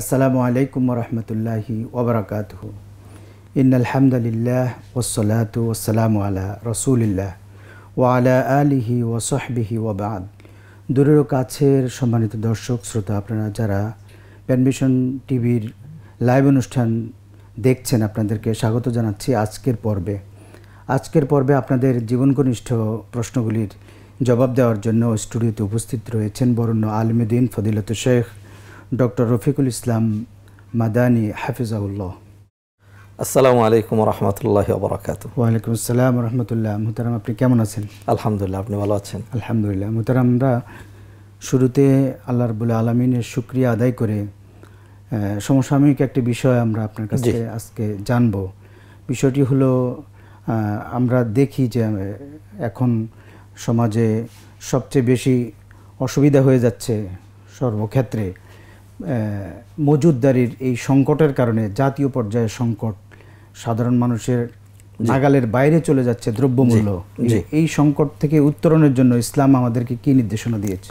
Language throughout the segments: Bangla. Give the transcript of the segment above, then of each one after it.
আসসালামু আলাইকুম রহমতুল্লাহি ওবরাকাত ইন আলহামদুলিল্লাহ ওসলাত ওসালাম আলা রসুলিল্লাহ ও আলা আলিহি ও সাহবিহি ওবাদ দূরের কাছের সম্মানিত দর্শক শ্রোতা আপনারা যারা প্যানভিশন টিভির লাইভ অনুষ্ঠান দেখছেন আপনাদেরকে স্বাগত জানাচ্ছি আজকের পর্বে আজকের পর্বে আপনাদের জীবনকনিষ্ঠ প্রশ্নগুলির জবাব দেওয়ার জন্য স্টুডিওতে উপস্থিত রয়েছেন বরণ্য আলমুদ্দিন ফদিলত শেখ ডক্টর রফিকুল ইসলাম মাদানী হাফিজাউল্লাহ আসসালামু আলাইকুম রহমতুল্লাহ বরাকাত ওয়ালাইকুম আসসালাম রহমতুল্লাহ মুহতারাম আপনি কেমন আছেন আলহামদুলিল্লাহ আপনি ভালো আছেন আলহামদুলিল্লাহ মুহতারাম আমরা শুরুতে আল্লাহ রবুল আলমিনের শুক্রিয়া আদায় করে সমসাময়িক একটি বিষয় আমরা আপনার কাছে আজকে জানব বিষয়টি হলো আমরা দেখি যে এখন সমাজে সবচেয়ে বেশি অসুবিধা হয়ে যাচ্ছে সর্বক্ষেত্রে মজুদদারির এই সংকটের কারণে জাতীয় পর্যায়ে সংকট সাধারণ মানুষের নাগালের বাইরে চলে যাচ্ছে দ্রব্যমূল্য এই সংকট থেকে উত্তরণের জন্য ইসলাম আমাদেরকে কি নির্দেশনা দিয়েছে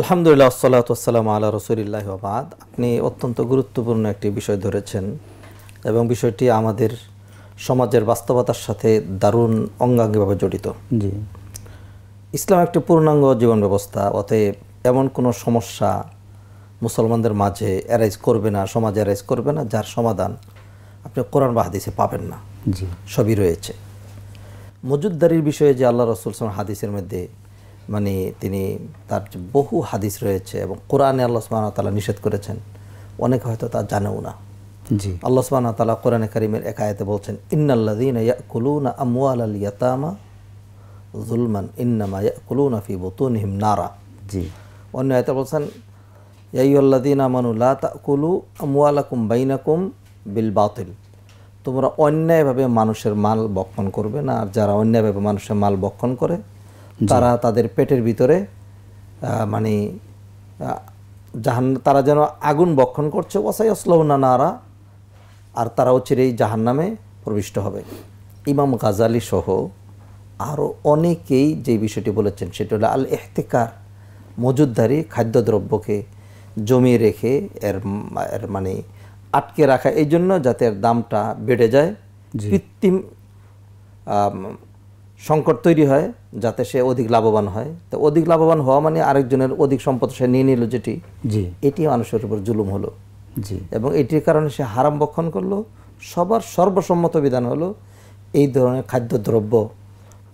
আলহামদুলিল্লাহ সাল্লাতাম আল্লাহ রসুলিল্লাহ আবাদ আপনি অত্যন্ত গুরুত্বপূর্ণ একটি বিষয় ধরেছেন এবং বিষয়টি আমাদের সমাজের বাস্তবতার সাথে দারুণ অঙ্গাঙ্গিভাবে জড়িত জি ইসলাম একটি পূর্ণাঙ্গ জীবন ব্যবস্থা অতএব এমন কোনো সমস্যা মুসলমানদের মাঝে অ্যারাইজ করবে না সমাজ অ্যারাইজ করবে না যার সমাধান আপনি কোরআন বা হাদিসে পাবেন না জি সবই রয়েছে মজুদ্দারির বিষয়ে যে আল্লাহ রসুল সাল হাদিসের মধ্যে মানে তিনি তার বহু হাদিস রয়েছে এবং কোরআনে আল্লাহ সুমান তালা নিষেধ করেছেন অনেকে হয়তো তা জানেও না জি আল্লাহ সুবাহ তালা কোরআনে করিমের একায়তে বলছেন ইন্নাল্লাদিন ইয়াকুলুনা আল ইয়াতামা জুলমান ইন্নামা ইয়াকুলুনা ফি হিম নারা জি অন্য আয়তে বলছেন ইয়াইউল্লাদিন মানু তাকুলু আমুয়ালাকুম বাইনাকুম বিল বাতিল তোমরা অন্যায়ভাবে মানুষের মাল বক্ষণ করবে না আর যারা অন্যায়ভাবে মানুষের মাল বক্ষণ করে তারা তাদের পেটের ভিতরে মানে জাহান তারা যেন আগুন বক্ষণ করছে ওয়াসাই আসলাহনা নারা আর তারা হচ্ছে এই নামে প্রবিষ্ট হবে ইমাম গাজালি সহ আরও অনেকেই যে বিষয়টি বলেছেন সেটি হলো আল এহতেকার মজুদ্দারি খাদ্যদ্রব্যকে জমিয়ে রেখে এর এর মানে আটকে রাখা এই জন্য যাতে এর দামটা বেড়ে যায় কৃত্রিম সংকট তৈরি হয় যাতে সে অধিক লাভবান হয় তো অধিক লাভবান হওয়া মানে আরেকজনের অধিক সম্পদ সে নিয়ে নিল যেটি জি এটি মানুষের উপর জুলুম হলো জি এবং এটির কারণে সে হারাম বক্ষণ করলো সবার সর্বসম্মত বিধান হলো এই ধরনের খাদ্যদ্রব্য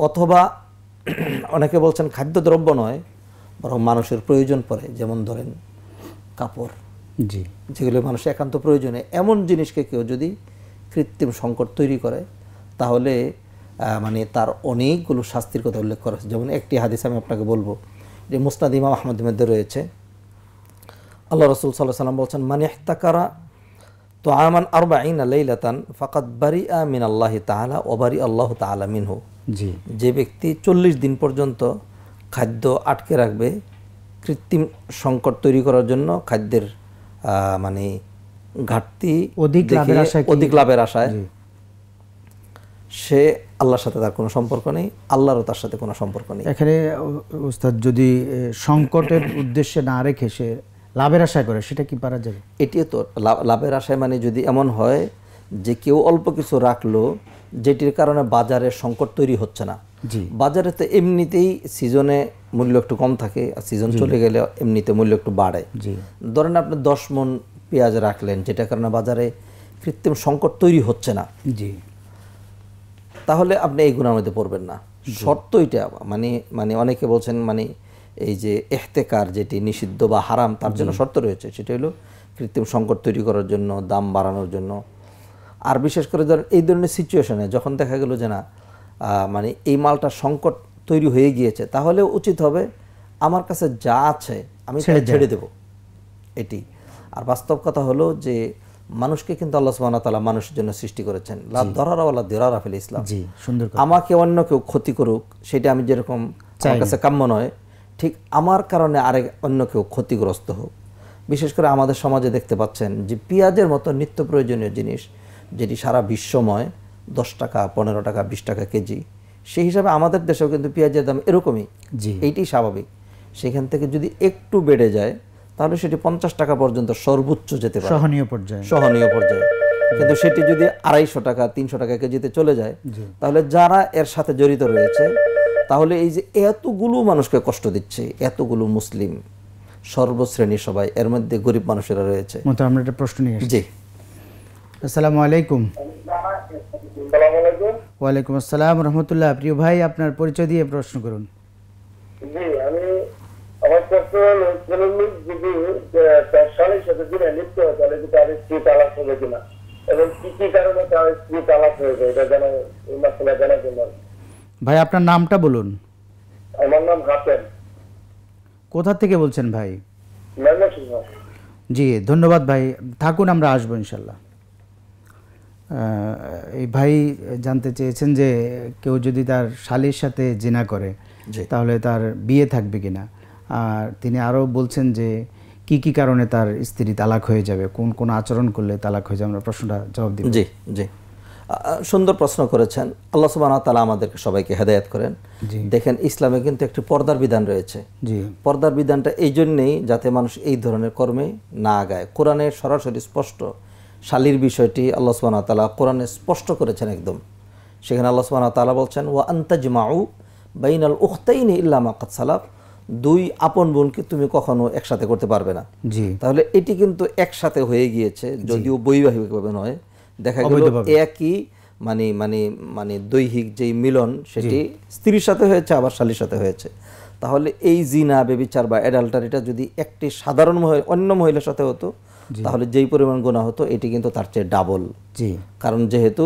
অথবা অনেকে বলছেন খাদ্যদ্রব্য নয় বরং মানুষের প্রয়োজন পড়ে যেমন ধরেন কাপড় জি যেগুলো মানুষের একান্ত প্রয়োজনে এমন জিনিসকে কেউ যদি কৃত্রিম সংকট তৈরি করে তাহলে মানে তার অনেকগুলো শাস্তির কথা উল্লেখ করা হয়েছে যেমন একটি হাদিস আমি আপনাকে বলবো যে মুস্তাদ ইমাম আহমদের মধ্যে রয়েছে আল্লাহ রসুল সাল্লাহ সাল্লাম বলছেন মানে তাকারা তো আমান আরবা আইনা লাইলাতান ফাকাত বারি আ মিন আল্লাহ তাহলা ওবারি আল্লাহ তাহলা মিনহু জি যে ব্যক্তি চল্লিশ দিন পর্যন্ত খাদ্য আটকে রাখবে কৃত্রিম সংকট তৈরি করার জন্য খাদ্যের মানে ঘাটতি অধিক লাভের আশায় অধিক লাভের আশায় সে আল্লাহর সাথে তার কোনো সম্পর্ক নেই আল্লাহরও তার সাথে কোনো সম্পর্ক নেই এখানে ওস্তাদ যদি সংকটের উদ্দেশ্যে না রেখে সে লাভের আশায় করে সেটা কি পারা যাবে এটিও তো লাভের আশায় মানে যদি এমন হয় যে কেউ অল্প কিছু রাখলো যেটির কারণে বাজারে সংকট তৈরি হচ্ছে না বাজারে তো এমনিতেই সিজনে মূল্য একটু কম থাকে আর সিজন চলে গেলে এমনিতে মূল্য একটু বাড়ে ধরেন আপনি দশ মন পেঁয়াজ রাখলেন যেটা কারণে বাজারে কৃত্রিম সংকট তৈরি হচ্ছে না জি তাহলে আপনি এই গুণার মধ্যে পড়বেন না শর্ত এটা মানে মানে অনেকে বলছেন মানে এই যে এহতেকার যেটি নিষিদ্ধ বা হারাম তার জন্য শর্ত রয়েছে সেটা হলো কৃত্রিম সংকট তৈরি করার জন্য দাম বাড়ানোর জন্য আর বিশেষ করে ধরেন এই ধরনের সিচুয়েশনে যখন দেখা গেলো যে না মানে এই মালটা সংকট তৈরি হয়ে গিয়েছে তাহলে উচিত হবে আমার কাছে যা আছে আমি সেটা ছেড়ে দেব এটি আর বাস্তব কথা হলো যে মানুষকে কিন্তু আল্লাহ সুবহানাহু তাআলা মানুষের জন্য সৃষ্টি করেছেন লা দরারা ওয়ালা দিরারা ফিল ইসলাম জি সুন্দর আমাকে অন্য কেউ ক্ষতি করুক সেটা আমি যেরকম আমার কাছে কাম্য নয় ঠিক আমার কারণে আরেক অন্য কেউ ক্ষতিগ্রস্ত হোক বিশেষ করে আমাদের সমাজে দেখতে পাচ্ছেন যে পেঁয়াজের মতো নিত্য প্রয়োজনীয় জিনিস যেটি সারা বিশ্বময় দশ টাকা পনেরো টাকা বিশ টাকা কেজি সেই হিসাবে আমাদের দেশেও কিন্তু পেঁয়াজের দাম এরকমই জি এইটি স্বাভাবিক সেখান থেকে যদি একটু বেড়ে যায় তাহলে সেটি পঞ্চাশ টাকা পর্যন্ত সর্বোচ্চ যেতে পারে সহনীয় পর্যায়ে সহনীয় পর্যায়ে কিন্তু সেটি যদি আড়াইশো টাকা তিনশো টাকা কেজিতে চলে যায় তাহলে যারা এর সাথে জড়িত রয়েছে তাহলে এই যে এতগুলো মানুষকে কষ্ট দিচ্ছে এতগুলো মুসলিম সর্বশ্রেণী সবাই এর মধ্যে গরিব মানুষেরা রয়েছে আমরা একটা প্রশ্ন নিয়ে জি আসসালামু আলাইকুম ওয়ালাইকুম আসসালাম রহমতুল্লাহ প্রিয় ভাই আপনার পরিচয় দিয়ে প্রশ্ন করুন জি আমি কি এবং কি কি কারণে স্ত্রী হয়ে যায় এটা ভাই আপনার নামটা বলুন আমার নাম হাসেন কোথা থেকে বলছেন ভাই জি ধন্যবাদ ভাই থাকুন আমরা আসবো ইনশাল্লাহ এই ভাই জানতে চেয়েছেন যে কেউ যদি তার শালির সাথে জেনা করে তাহলে তার বিয়ে থাকবে কিনা আর তিনি আরও বলছেন যে কি কি কারণে তার স্ত্রী তালাক হয়ে যাবে কোন কোন আচরণ করলে তালাক হয়ে যাবে আমরা প্রশ্নটা জবাব দিব জি জি সুন্দর প্রশ্ন করেছেন আল্লাহ সুবাহ তালা আমাদেরকে সবাইকে হেদায়ত করেন দেখেন ইসলামে কিন্তু একটি পর্দার বিধান রয়েছে পর্দার বিধানটা এই জন্যেই যাতে মানুষ এই ধরনের কর্মে না আগায় কোরআনে সরাসরি স্পষ্ট শালির বিষয়টি আল্লাহ সুবাহ তালা কোরআনে স্পষ্ট করেছেন একদম সেখানে আল্লাহ সুবাহ তালা বলছেন ওয়া আন্তাজমাউ বাইনাল উখতাইনি ইল্লা ইল্লামা সালাফ দুই আপন বোনকে তুমি কখনো একসাথে করতে পারবে না জি তাহলে এটি কিন্তু একসাথে হয়ে গিয়েছে যদিও বৈবাহিকভাবে নয় দেখা গেল একই মানে মানে মানে দৈহিক যেই মিলন সেটি স্ত্রীর সাথে হয়েছে আবার শালির সাথে হয়েছে তাহলে এই জিনা বেবিচার বা অ্যাডাল্টারিটা যদি একটি সাধারণ অন্য মহিলার সাথে হতো তাহলে যেই পরিমাণ গুণা হতো এটি কিন্তু তার চেয়ে ডাবল জি কারণ যেহেতু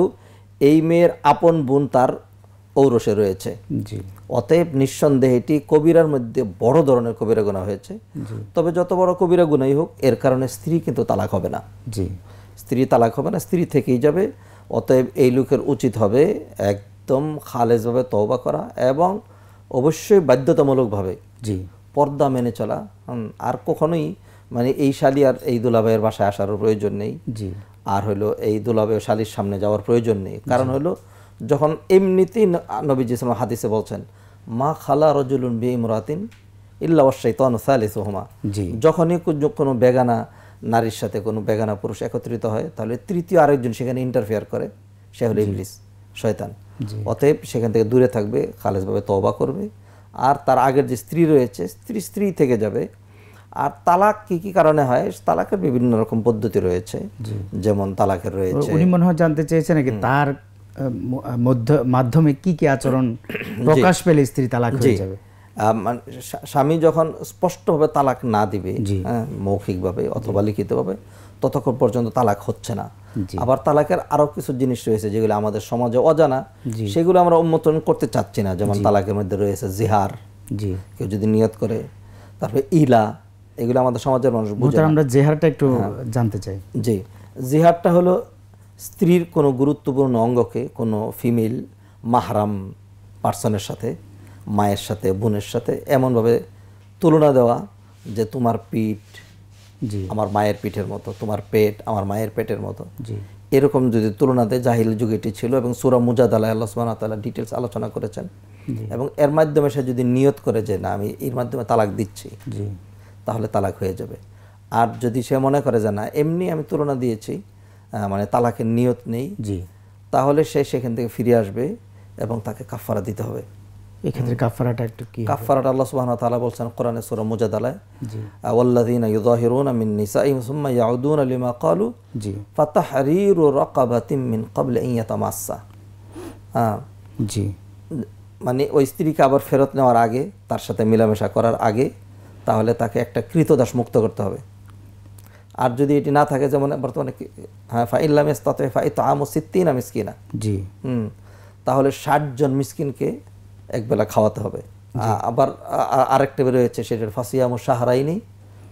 এই মেয়ের আপন বোন তার ঔরসে রয়েছে জি অতএব নিঃসন্দেহে এটি কবিরার মধ্যে বড় ধরনের কবিরা গুণা হয়েছে তবে যত বড় কবিরা গুণাই হোক এর কারণে স্ত্রী কিন্তু তালাক হবে না জি স্ত্রী তালাক হবে না স্ত্রী থেকেই যাবে অতএব এই লোকের উচিত হবে একদম খালেজভাবে তওবা করা এবং অবশ্যই বাধ্যতামূলকভাবে জি পর্দা মেনে চলা আর কখনোই মানে এই শালি আর এই দুলাভাইয়ের বাসায় আসারও প্রয়োজন নেই জি আর হলো এই দুলাভাই শালির সামনে যাওয়ার প্রয়োজন নেই কারণ হলো যখন এমনিতেই নবীজি ইসলাম হাদিসে বলছেন মা খালা রজুলুন বি ইমরাতিন ইল্লা শৈতান সালিস হুমা যখনই কোনো বেগানা নারীর সাথে কোনো বেগানা পুরুষ একত্রিত হয় তাহলে তৃতীয় আরেকজন সেখানে ইন্টারফেয়ার করে সে হলো ইংলিশ শয়তান অতএব সেখান থেকে দূরে থাকবে খালেজভাবে তবা করবে আর তার আগের যে স্ত্রী রয়েছে স্ত্রী স্ত্রী থেকে যাবে আর তালাক কি কি কারণে হয় তালাকের বিভিন্ন রকম পদ্ধতি রয়েছে যেমন তালাকের রয়েছে উনি মনে হয় জানতে চেয়েছেন নাকি তার মাধ্যমে কি কি আচরণ প্রকাশ পেলে স্ত্রী তালাক হয়ে যাবে মানে স্বামী যখন স্পষ্টভাবে তালাক না দিবে হ্যাঁ, মৌখিকভাবে অথবা লিখিতভাবে ততক্ষণ পর্যন্ত তালাক হচ্ছে না আবার তালাকের আরো কিছু জিনিস রয়েছে যেগুলো আমাদের সমাজে অজানা সেগুলো আমরা উন্মোচন করতে চাচ্ছি না যেমন তালাকের মধ্যে রয়েছে জিহার কেউ যদি নিয়ত করে তারপরে ইলা এগুলো আমাদের সমাজের মানুষ বুঝে আমরা জেহারটা একটু হ্যাঁ। জানতে চাই জি জেহারটা হলো স্ত্রীর কোনো গুরুত্বপূর্ণ অঙ্গকে কোনো ফিমেল মাহারাম পার্সনের সাথে মায়ের সাথে বোনের সাথে এমনভাবে তুলনা দেওয়া যে তোমার পিঠ জি আমার মায়ের পিঠের মতো তোমার পেট আমার মায়ের পেটের মতো জি এরকম যদি তুলনাতে জাহিল যুগে এটি ছিল এবং সুরা মুজাদ আলাহ আল্লাহ সুবাহ তাল্লাহ ডিটেলস আলোচনা করেছেন এবং এর মাধ্যমে সে যদি নিয়ত করে যে না আমি এর মাধ্যমে তালাক দিচ্ছি জি তাহলে তালাক হয়ে যাবে আর যদি সে মনে করে যে না এমনি আমি তুলনা দিয়েছি মানে তালাকের নিয়ত নেই জি তাহলে সে সেখান থেকে ফিরে আসবে এবং তাকে কাফারা দিতে হবে এক্ষেত্রে কাফারাটা একটু কি কাফারাটা আল্লাহ সুবহানাহু ওয়া তাআলা বলছেন কোরআনে সূরা মুজাদালায় জি ওয়াল্লাযিনা ইউযাহিরুনা মিন নিসাইহিম সুম্মা ইয়াউদুনা আলিমা কালু জি ফাতাহরিরু রাকাবাতিন মিন কাবলে আন ইয়াতামাসসা হ্যাঁ জি মানে ওই স্ত্রীকে আবার ফেরত নেওয়ার আগে তার সাথে মেলামেশা করার আগে তাহলে তাকে একটা কৃতদাস মুক্ত করতে হবে আর যদি এটি না থাকে যেমন বর্তমানে হ্যাঁ মেস তাতে ফাই তো আমো সিদ্দিন মিসকিনা জি হুম তাহলে ষাটজন মিসকিনকে একবেলা খাওয়াতে হবে আবার আরেকটা রয়েছে সেটার ফাসিয়ামু সাহারাইনি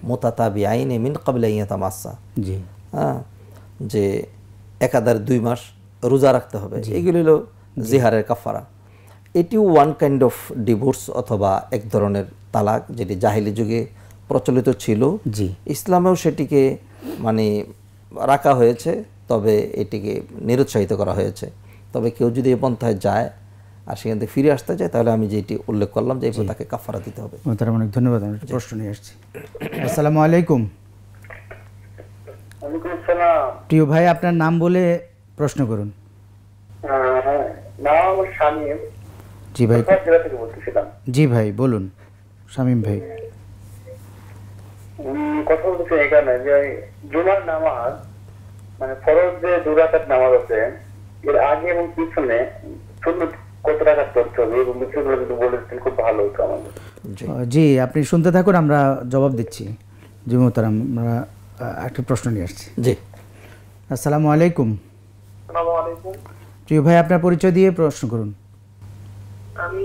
মোতাতাবি আইনি মিন কাবিলা ইয়াতা মাসা জি হ্যাঁ যে একাদার দুই মাস রোজা রাখতে হবে এগুলি হলো জিহারের কাফারা এটিও ওয়ান কাইন্ড অফ ডিভোর্স অথবা এক ধরনের তালাক যেটি জাহিলি যুগে প্রচলিত ছিল জি ইসলামেও সেটিকে মানে রাখা হয়েছে তবে এটিকে নিরুৎসাহিত করা হয়েছে তবে কেউ যদি এ পন্থায় যায় আর সেখান থেকে ফিরে আসতে চায় তাহলে আমি যেটি উল্লেখ করলাম যে তাকে কাফারা দিতে হবে অনেক ধন্যবাদ আমি প্রশ্ন নিয়ে আসছি আসসালামু আলাইকুম প্রিয় ভাই আপনার নাম বলে প্রশ্ন করুন হ্যাঁ, জি ভাই জি ভাই বলুন শামীম ভাই কথা বলতে এখানে যে জুমার নামাজ মানে ফরজ যে দুরাকাত নামাজ আছে এর আগে এবং পিছনে সুন্নত কত করতে হবে এবং বলেছেন খুব ভালো হতো আমাদের জি আপনি শুনতে থাকুন আমরা জবাব দিচ্ছি জি মোহতারাম আমরা একটা প্রশ্ন নিয়ে আসছি জি আসসালামু আলাইকুম আসসালামু আলাইকুম প্রিয় ভাই আপনার পরিচয় দিয়ে প্রশ্ন করুন আমি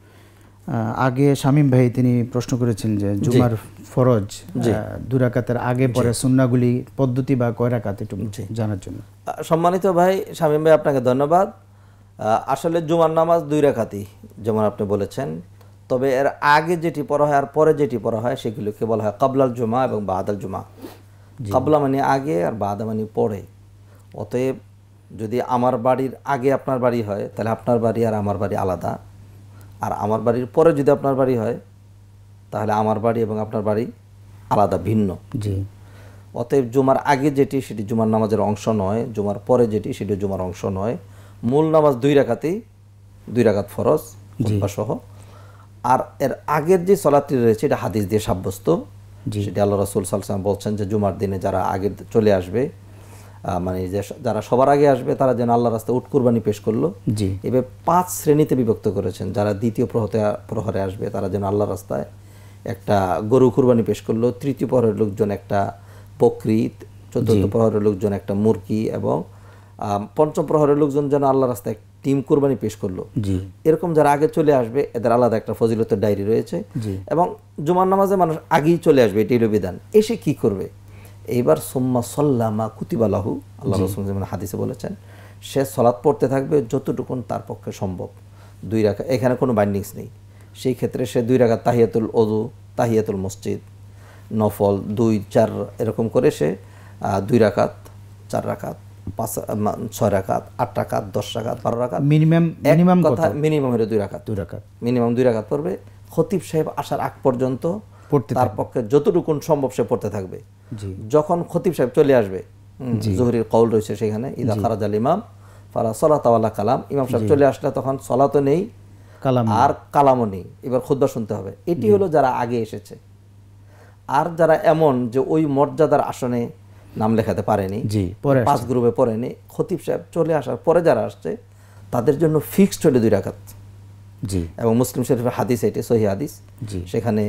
আগে শামীম ভাই তিনি প্রশ্ন করেছেন যে জুমার ফরজ দুরাকাতের আগে পরে সুন্নাগুলি পদ্ধতি বা কয় একটু জানার জন্য সম্মানিত ভাই শামীম ভাই আপনাকে ধন্যবাদ আসলে জুমার নামাজ দুই রাকাতই যেমন আপনি বলেছেন তবে এর আগে যেটি পড়া হয় আর পরে যেটি পড়া হয় সেগুলোকে বলা হয় কাবলাল জুমা এবং বাহাদাল জুমা কাবলা মানে আগে আর বাহাদা মানে পরে অতএব যদি আমার বাড়ির আগে আপনার বাড়ি হয় তাহলে আপনার বাড়ি আর আমার বাড়ি আলাদা আর আমার বাড়ির পরে যদি আপনার বাড়ি হয় তাহলে আমার বাড়ি এবং আপনার বাড়ি আলাদা ভিন্ন জি অতএব জুমার আগে যেটি সেটি জুমার নামাজের অংশ নয় জুমার পরে যেটি সেটি জুমার অংশ নয় মূল নামাজ দুই রাখাতেই দুই রাখাত ফরজ সহ আর এর আগের যে সলাদটি রয়েছে এটা হাদিস দিয়ে সাব্যস্ত সেটা আল্লাহ রাসুল সালসাম বলছেন যে জুমার দিনে যারা আগের চলে আসবে মানে যারা সবার আগে আসবে তারা যেন আল্লাহ রাস্তায় উট কুরবানি পেশ করলো জি এবার পাঁচ শ্রেণীতে বিভক্ত করেছেন যারা দ্বিতীয় প্রহতে প্রহরে আসবে তারা যেন আল্লাহ রাস্তায় একটা গরু কুরবানি পেশ করলো তৃতীয় প্রহরের লোকজন একটা বকরি চতুর্থ প্রহরের লোকজন একটা মুরগি এবং পঞ্চম প্রহরের লোকজন যেন আল্লাহ রাস্তায় টিম কুরবানি পেশ করলো এরকম যারা আগে চলে আসবে এদের আলাদা একটা ফজিলতের ডায়েরি রয়েছে এবং জুমার নামাজে মানুষ আগেই চলে আসবে এটি বিধান এসে কি করবে এইবার সোম্মা সল্লামা কুতিবালাহু আল্লাহ রসুল যেমন হাদিসে বলেছেন সে সলাৎ পড়তে থাকবে যতটুকুন তার পক্ষে সম্ভব দুই রাখা এখানে কোনো বাইন্ডিংস নেই সেই ক্ষেত্রে সে দুই রাখা তাহিয়াতুল অজু তাহিয়াতুল মসজিদ নফল দুই চার এরকম করে সে দুই রাখাত চার রাখাত পাঁচ ছয় রাকাত আট রাখাত দশ রাখাত বারো রাখাত মিনিমাম মিনিমাম কথা মিনিমাম হলে দুই রাকাত দুই রাখাত মিনিমাম দুই রাখাত পড়বে খতিব সাহেব আসার আগ পর্যন্ত তার পক্ষে যতটুকুন সম্ভব সে পড়তে থাকবে যখন খতিব সাহেব চলে আসবে জহরির কৌল রয়েছে সেখানে ইদা খারাজ আল ইমাম ফালা সলাতাওয়ালা কালাম ইমাম সাহেব চলে আসলে তখন সলাতো নেই কালাম আর কালামও নেই এবার খুদ্া শুনতে হবে এটি হলো যারা আগে এসেছে আর যারা এমন যে ওই মর্যাদার আসনে নাম লেখাতে পারেনি পাঁচ গ্রুপে পড়েনি খতিব সাহেব চলে আসার পরে যারা আসছে তাদের জন্য ফিক্সড হলে দুই রাখাত জি এবং মুসলিম শরীফের হাদিস এটি সহি হাদিস সেখানে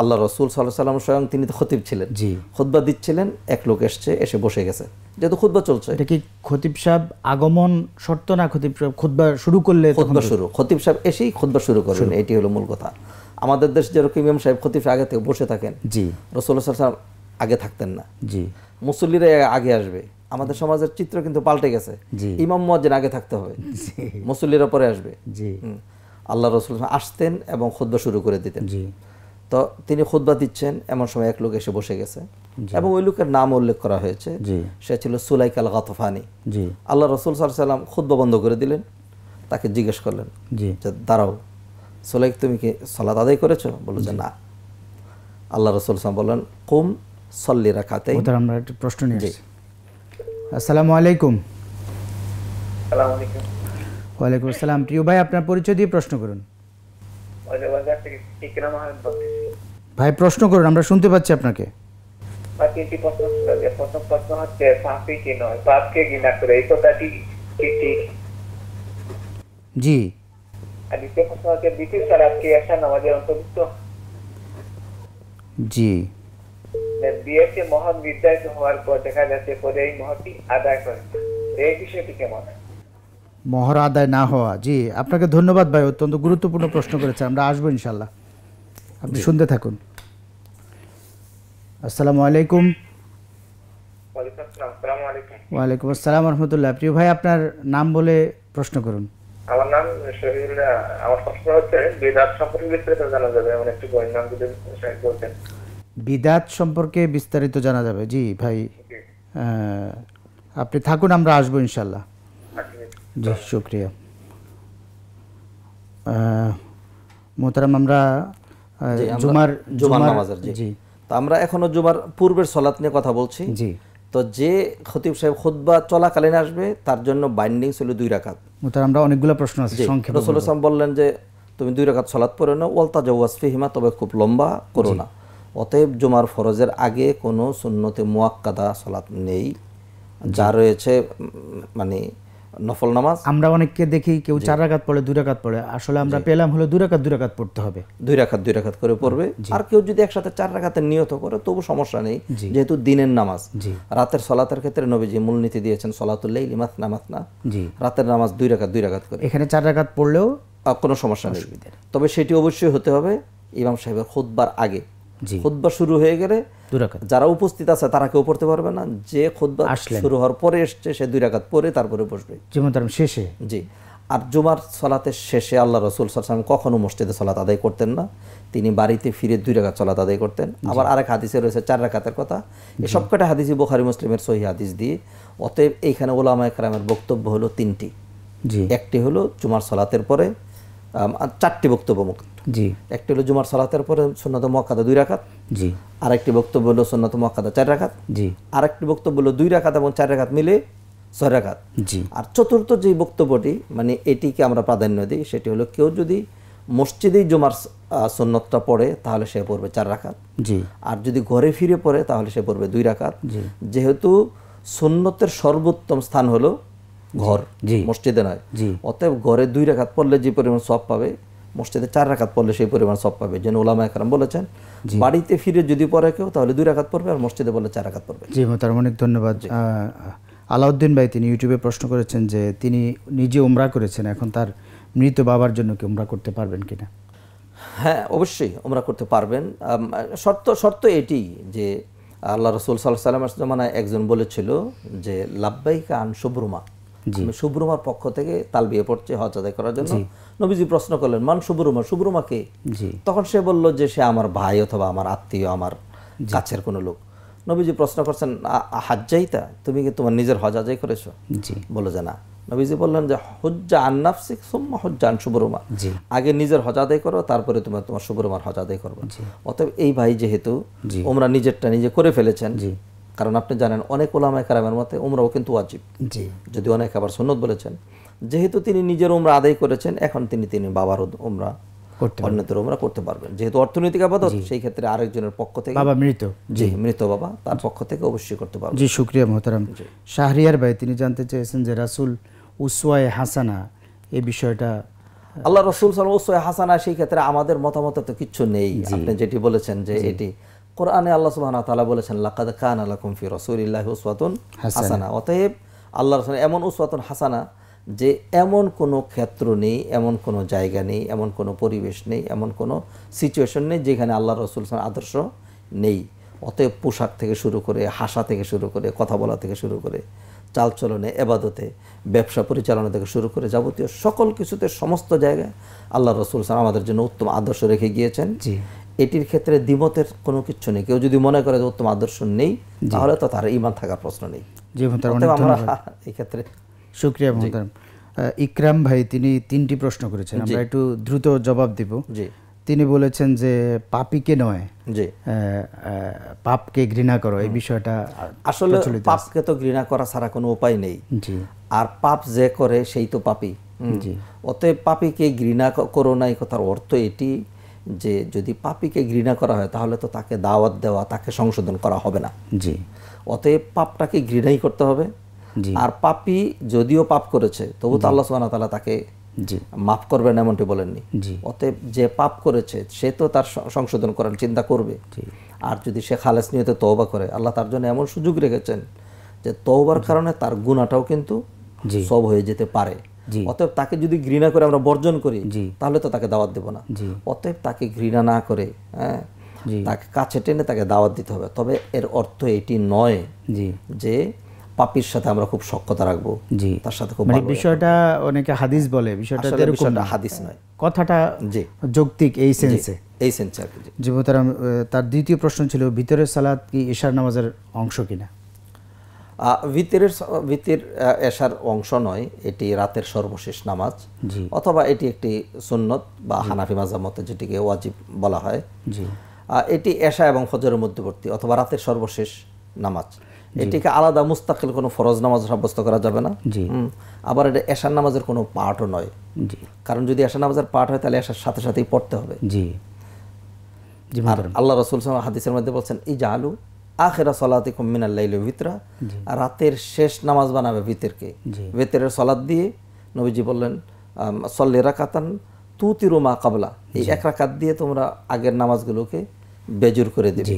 আল্লাহ রসুল সাল্লাহ সাল্লাম স্বয়ং তিনি তো খতিব ছিলেন জি খুদ্া দিচ্ছিলেন এক লোক এসছে এসে বসে গেছে যেহেতু খুদ্া চলছে এটা কি খতিব সাহেব আগমন শর্ত না খতিব সাহেব খুদ্া শুরু করলে খুদ্া শুরু খতিব সাহেব এসেই খুদ্া শুরু করেন এটি হলো মূল কথা আমাদের দেশ যেরকম ইমাম সাহেব খতিব আগে থেকে বসে থাকেন জি রসুল্লাহ সাল্লাহ সাল্লাম আগে থাকতেন না জি মুসল্লিরা আগে আসবে আমাদের সমাজের চিত্র কিন্তু পাল্টে গেছে ইমাম মুয়াজ্জিন আগে থাকতে হবে মুসল্লিরা পরে আসবে জি আল্লাহ রসুল আসতেন এবং খুদ্া শুরু করে দিতেন জি তো তিনি খুদ্া দিচ্ছেন এমন সময় এক লোক এসে বসে গেছে এবং ওই লোকের নাম উল্লেখ করা হয়েছে সে ছিল সুলাইক আল গাতফানি আল্লাহ রসুল সাল্লাম খুদ্া বন্ধ করে দিলেন তাকে জিজ্ঞেস করলেন যে দাঁড়াও সুলাইক তুমি কি সলাত আদায় করেছো বললো যে না আল্লাহ রসুল সাল্লাম বললেন কুম সল্লি রাখাতে আমরা একটা প্রশ্ন নিয়ে আসসালামু আলাইকুম ওয়ালাইকুম আসসালাম প্রিয় ভাই আপনার পরিচয় দিয়ে প্রশ্ন করুন ভাই প্রশ্ন করুন আমরা শুনতে পাচ্ছি আপনাকে জি নামাজের অন্তর্ভুক্ত জি বিয়েতে মহান হওয়ার পর দেখা যাচ্ছে পরে এই মহতি আদায় করে এই বিষয়টি কেমন মহর আদায় না হওয়া জি আপনাকে ধন্যবাদ ভাই অত্যন্ত গুরুত্বপূর্ণ প্রশ্ন করেছে আমরা আসবো ইনশাল্লাহ আপনি শুনতে থাকুন আসসালামু আলাইকুম ওয়ালাইকুম আসসালাম রহমতুল্লাহ প্রিয় ভাই আপনার নাম বলে প্রশ্ন করুন আমার নাম আমার প্রশ্ন হচ্ছে বিদাত সম্পর্কে বিস্তারিত জানা যাবে এমন একটি নাম যদি বিদাত সম্পর্কে বিস্তারিত জানা যাবে জি ভাই আপনি থাকুন আমরা আসবো ইনশাল্লাহ জি শুক্রিয়া মোহতারাম আমরা জুমার জুমার নামাজের জি তো আমরা এখনো জুমার পূর্বের সলাত নিয়ে কথা বলছি জি তো যে খতিব সাহেব খুদ্া চলাকালীন আসবে তার জন্য বাইন্ডিং ছিল দুই রাকাত মোহতারাম আমরা অনেকগুলো প্রশ্ন আছে সংক্ষেপে রাসূল বললেন যে তুমি দুই রাকাত সলাত পড়ে নাও ওয়ালতা জাওয়াজ ফিহিমা তবে খুব লম্বা করো না অতএব জুমার ফরজের আগে কোনো সুন্নতে মুয়াক্কাদা সলাত নেই যা রয়েছে মানে নফল নামাজ আমরা অনেককে দেখি কেউ চার রাকাত পড়ে দুই রাকাত পড়ে আসলে আমরা পেলাম হলো দুই রাকাত দুই রাকাত পড়তে হবে দুই রাকাত দুই রাকাত করে পড়বে আর কেউ যদি একসাথে চার রাকাতের নিয়ত করে তবু সমস্যা নেই যেহেতু দিনের নামাজ রাতের সলাতের ক্ষেত্রে নবীজি মূলনীতি দিয়েছেন সলাতুল্লাইল ইমাত নামাজ না রাতের নামাজ দুই রাকাত দুই রাকাত করে এখানে চার রাকাত পড়লেও কোনো সমস্যা নেই তবে সেটি অবশ্যই হতে হবে ইমাম সাহেবের খুদ্বার আগে খুতবা শুরু হয়ে গেলে যারা উপস্থিত আছে তারা কেউ পড়তে পারবে না যে খুদ্া শুরু হওয়ার পরে এসছে সে দুই রাখাত পরে তারপরে বসবে শেষে জি আর জুমার সলাতের শেষে আল্লাহ রসুল সালাম কখনো মসজিদে সলাত আদায় করতেন না তিনি বাড়িতে ফিরে দুই রাখাত সলাত আদায় করতেন আবার আরেক হাদিসে রয়েছে চার রাখাতের কথা এই সবকটা হাদিসই বোখারি মুসলিমের সহি হাদিস দিয়ে অতএব এইখানে ওলামা কারামের বক্তব্য হলো তিনটি জি একটি হলো জুমার সলাতের পরে চারটি বক্তব্য মুক্ত জি একটি হলো জুমার সালাতের পরে সন্ন্যত মহাকাদা দুই রাখাত জি আর একটি বক্তব্য হলো সন্ন্যত মহাকাদা চার রাখাত জি আর একটি বক্তব্য হলো দুই রাখাত এবং চার রাখাত মিলে ছয় রাখাত জি আর চতুর্থ যে বক্তব্যটি মানে এটিকে আমরা প্রাধান্য দিই সেটি হলো কেউ যদি মসজিদেই জুমার সন্ন্যতটা পড়ে তাহলে সে পড়বে চার রাখাত জি আর যদি ঘরে ফিরে পড়ে তাহলে সে পড়বে দুই রাখাত জি যেহেতু সন্ন্যতের সর্বোত্তম স্থান হলো ঘর জি মসজিদে নয় জি অতএব ঘরে দুই রেখাত পড়লে যে পরিমাণ সব পাবে মসজিদে চার রেখাত পড়লে সেই পরিমাণ সব পাবে যেন ওলামা একরাম বলেছেন বাড়িতে ফিরে যদি পড়ে কেউ তাহলে দুই রেখাত পড়বে আর মসজিদে বললে চার রেখাত পড়বে জি তার অনেক ধন্যবাদ আলাউদ্দিন ভাই তিনি ইউটিউবে প্রশ্ন করেছেন যে তিনি নিজে উমরা করেছেন এখন তার মৃত বাবার জন্য কি উমরা করতে পারবেন কিনা হ্যাঁ অবশ্যই উমরা করতে পারবেন শর্ত শর্ত এটি যে আল্লাহ রসুল সাল্লাহ সাল্লামের জমানায় একজন বলেছিল যে লাব্বাইকা আন শুভ্রমা আমি সুব্রমার পক্ষ থেকে তাল বিয়ে পড়ছে হজ আদায় করার জন্য নবীজি প্রশ্ন করলেন মান সুব্রমা সুব্রমাকে তখন সে বলল যে সে আমার ভাই অথবা আমার আত্মীয় আমার কাছের কোনো লোক নবীজি প্রশ্ন করছেন হাজ্জাইতা তুমি কি তোমার নিজের হজ আদায় করেছো জি বলো যে না নবীজি বললেন যে হজ্জা আন্নাফসিক সুম্মা হজ্জান সুবরমা আগে নিজের হজ আদায় করো তারপরে তোমার তোমার সুবরমার হজ আদায় করবে অতএব এই ভাই যেহেতু ওমরা নিজেরটা নিজে করে ফেলেছেন কারণ আপনি জানেন অনেক ওলামায় কারামের মতে উমরাও কিন্তু ওয়াজিব জি যদি অনেক আবার সন্ন্যত বলেছেন যেহেতু তিনি নিজের উমরা আদায় করেছেন এখন তিনি তিনি বাবার উমরা অন্যদের উমরা করতে পারবেন যেহেতু অর্থনৈতিক আপাতত সেই ক্ষেত্রে আরেকজনের পক্ষ থেকে বাবা মৃত জি মৃত বাবা তার পক্ষ থেকে অবশ্যই করতে পারবেন জি শুক্রিয়া মোহতারাম শাহরিয়ার ভাই তিনি জানতে চেয়েছেন যে রাসুল উসওয়ায়ে হাসানা এই বিষয়টা আল্লাহ রসুল সাল উসওয়ায়ে হাসানা সেই ক্ষেত্রে আমাদের মতামত তো কিছু নেই আপনি যেটি বলেছেন যে এটি কোরআনে আল্লাহ সুবাহ তালা বলেছেন লাকাদ খান আল্লাহ কুমফি রসুল্লাহ উসওয়াতুন হাসানা অতএব আল্লাহ রসুল এমন উসওয়াতুন হাসানা যে এমন কোনো ক্ষেত্র নেই এমন কোনো জায়গা নেই এমন কোনো পরিবেশ নেই এমন কোনো সিচুয়েশন নেই যেখানে আল্লাহ রসুল আদর্শ নেই অতএব পোশাক থেকে শুরু করে হাসা থেকে শুরু করে কথা বলা থেকে শুরু করে চালচলনে এবাদতে ব্যবসা পরিচালনা থেকে শুরু করে যাবতীয় সকল কিছুতে সমস্ত জায়গায় আল্লাহ রসুল সাল আমাদের জন্য উত্তম আদর্শ রেখে গিয়েছেন এটির ক্ষেত্রে দ্বিমতের কোনো কিছু নেই কেউ যদি মনে করে যে উত্তম আদর্শ নেই তাহলে তো তার ইমান থাকার প্রশ্ন নেই এই ক্ষেত্রে সুক্রিয়া ইকরাম ভাই তিনি তিনটি প্রশ্ন করেছেন আমরা একটু দ্রুত জবাব দিব জি তিনি বলেছেন যে পাপিকে নয় যে পাপকে ঘৃণা করো এই বিষয়টা আসলে পাপকে তো ঘৃণা করা ছাড়া কোনো উপায় নেই আর পাপ যে করে সেই তো পাপি অতএব পাপিকে ঘৃণা করো না এই কথার অর্থ এটি যে যদি পাপিকে ঘৃণা করা হয় তাহলে তো তাকে দাওয়াত দেওয়া তাকে সংশোধন করা হবে না জি অতএব পাপটাকে ঘৃণাই করতে হবে আর পাপি যদিও পাপ করেছে তবু তো আল্লাহ সুবাহ তালা তাকে মাফ করবেন এমনটি বলেননি অতএব যে পাপ করেছে সে তো তার সংশোধন করার চিন্তা করবে আর যদি সে খালেস নিয়ে তওবা করে আল্লাহ তার জন্য এমন সুযোগ রেখেছেন যে তৌবার কারণে তার গুণাটাও কিন্তু সব হয়ে যেতে পারে অতএব তাকে যদি ঘৃণা করে আমরা বর্জন করি তাহলে তো তাকে দাওয়াত দেব না অতএব তাকে ঘৃণা না করে হ্যাঁ, তাকে কাছে টেনে তাকে দাওয়াত দিতে হবে তবে এর অর্থ এটি নয় যে পাপির সাথে আমরা খুব সক্ষতা রাখবো জি তার সাথে খুব মানে বিষয়টা অনেকে হাদিস বলে বিষয়টা এরকম হাদিস নয় কথাটা জি যৌক্তিক এই সেন্সে এই সেন্সে আর কি তার দ্বিতীয় প্রশ্ন ছিল ভিতরের সালাত কি ইশার নামাজের অংশ কিনা ভিতরের ভিতির এশার অংশ নয় এটি রাতের সর্বশেষ নামাজ অথবা এটি একটি সুন্নত বা হানাফি মতে যেটিকে ওয়াজিব বলা হয় এটি এশা এবং ফজরের মধ্যবর্তী অথবা রাতের সর্বশেষ নামাজ এটিকে আলাদা মুস্তাকিল কোনো ফরজ নামাজ সাব্যস্ত করা যাবে না আবার এটা এশার নামাজের কোনো পার্টও নয় কারণ যদি এশার নামাজের পার্ট হয় তাহলে এশার সাথে সাথেই পড়তে হবে জি আল্লাহ রসুল হাদিসের মধ্যে বলছেন ইজা আলু আখেরা সলাতে লাইল ভিতরা রাতের শেষ নামাজ বানাবে ভিতরকে ভিতরের সলাদ দিয়ে নবীজি বললেন সল্লে রাকাতান তু তিরুমা কাবলা এই এক রাকাত দিয়ে তোমরা আগের নামাজগুলোকে বেজুর করে দেবে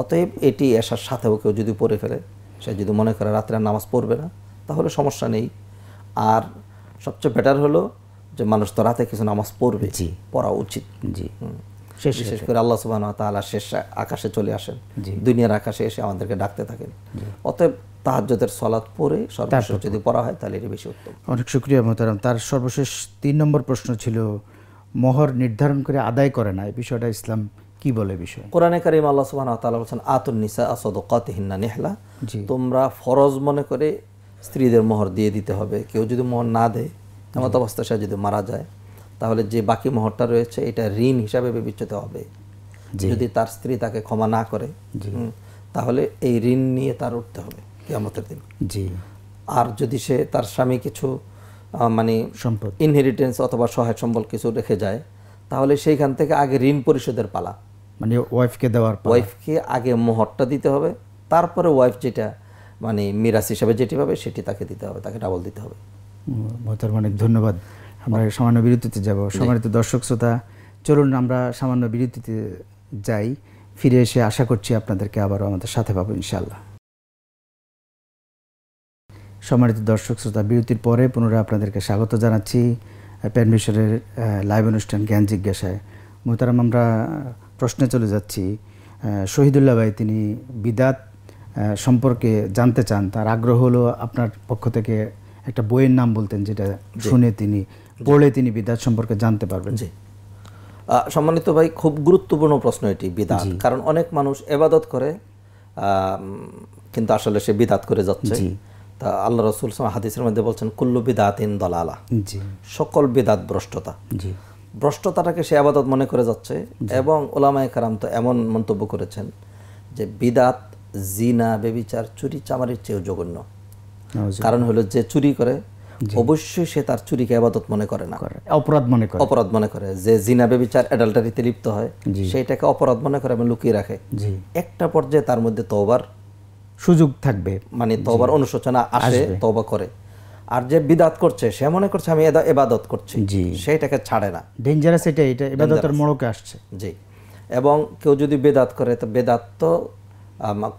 অতএব এটি এসার সাথেও কেউ যদি পড়ে ফেলে সে যদি মনে করে রাত্রে নামাজ পড়বে না তাহলে সমস্যা নেই আর সবচেয়ে বেটার হলো যে মানুষ তো রাতে কিছু নামাজ পড়বে পড়া উচিত জি শেষ শেষ করে আল্লাহ সুবাহ তালা শেষ আকাশে চলে আসেন দুনিয়ার আকাশে এসে আমাদেরকে ডাকতে থাকেন অতএব তাহাজ্জদের সলাৎ পরে সর্বশেষ যদি পড়া হয় তাহলে এটি বেশি উত্তম অনেক সুক্রিয়া মোহতারাম তার সর্বশেষ তিন নম্বর প্রশ্ন ছিল মোহর নির্ধারণ করে আদায় করে না এই বিষয়টা ইসলাম কি বলে বিষয় কোরআনে কারিম আল্লাহ সুবাহ তালা বলছেন আতুন নিসা আসদকাত হিন্না নেহলা তোমরা ফরজ মনে করে স্ত্রীদের মোহর দিয়ে দিতে হবে কেউ যদি মোহর না দেয় এমত অবস্থা সে যদি মারা যায় তাহলে যে বাকি মোহরটা রয়েছে এটা ঋণ হিসাবে বিবেচিত হবে যদি তার স্ত্রী তাকে ক্ষমা না করে তাহলে এই ঋণ নিয়ে তার উঠতে হবে কেমতের দিন জি আর যদি সে তার স্বামী কিছু মানে সম্পদ ইনহেরিটেন্স অথবা সহায় সম্বল কিছু রেখে যায় তাহলে সেইখান থেকে আগে ঋণ পরিশোধের পালা মানে ওয়াইফকে দেওয়ার ওয়াইফকে আগে মোহরটা দিতে হবে তারপরে ওয়াইফ যেটা মানে মিরাস হিসাবে যেটি পাবে সেটি তাকে দিতে হবে তাকে ডাবল দিতে হবে মানে ধন্যবাদ আমরা সামান্য বিরতিতে যাব সম্মানিত দর্শক শ্রোতা চলুন আমরা সামান্য বিরতিতে যাই ফিরে এসে আশা করছি আপনাদেরকে আবারও আমাদের সাথে পাবো ইনশাল্লাহ সম্মানিত দর্শক শ্রোতা বিরতির পরে পুনরায় আপনাদেরকে স্বাগত জানাচ্ছি প্যানমিশনের লাইভ অনুষ্ঠান জ্ঞান জিজ্ঞাসায় মোহতারাম আমরা প্রশ্নে চলে যাচ্ছি শহীদুল্লাহ ভাই তিনি বিদাত সম্পর্কে জানতে চান তার আগ্রহ হলো আপনার পক্ষ থেকে একটা বইয়ের নাম বলতেন যেটা শুনে তিনি পড়লে তিনি বিদাত সম্পর্কে জানতে পারবেন জি সম্মানিত ভাই খুব গুরুত্বপূর্ণ প্রশ্ন এটি বিদাত কারণ অনেক মানুষ এবাদত করে কিন্তু আসলে সে বিদাত করে যাচ্ছে তা আল্লাহ রসুল হাদিসের মধ্যে বলছেন কুল্লু বিদাত ইন দলালা সকল বিদাত ভ্রষ্টতা ভ্রষ্টতাটাকে সে আবাদত মনে করে যাচ্ছে এবং ওলামায় কারাম তো এমন মন্তব্য করেছেন যে বিদাত জিনা বেবিচার চুরি চামারির চেয়েও জঘন্য কারণ হলো যে চুরি করে অবশ্যই সে তার চুরিকে আবাদত মনে করে না অপরাধ মনে করে অপরাধ মনে করে যে জিনা বেবিচার অ্যাডাল্টারিতে লিপ্ত হয় সেটাকে অপরাধ মনে করে এবং লুকিয়ে রাখে একটা পর্যায়ে তার মধ্যে তোবার সুযোগ থাকবে মানে তোবার অনুশোচনা আসে তোবা করে আর যে বিদাত করছে সে মনে করছে আমি এবাদত করছি জি সেইটাকে ছাড়ে না ডেঞ্জারাস এটা এটা এবাদতের মোড়কে আসছে জি এবং কেউ যদি বেদাত করে তো বেদাত তো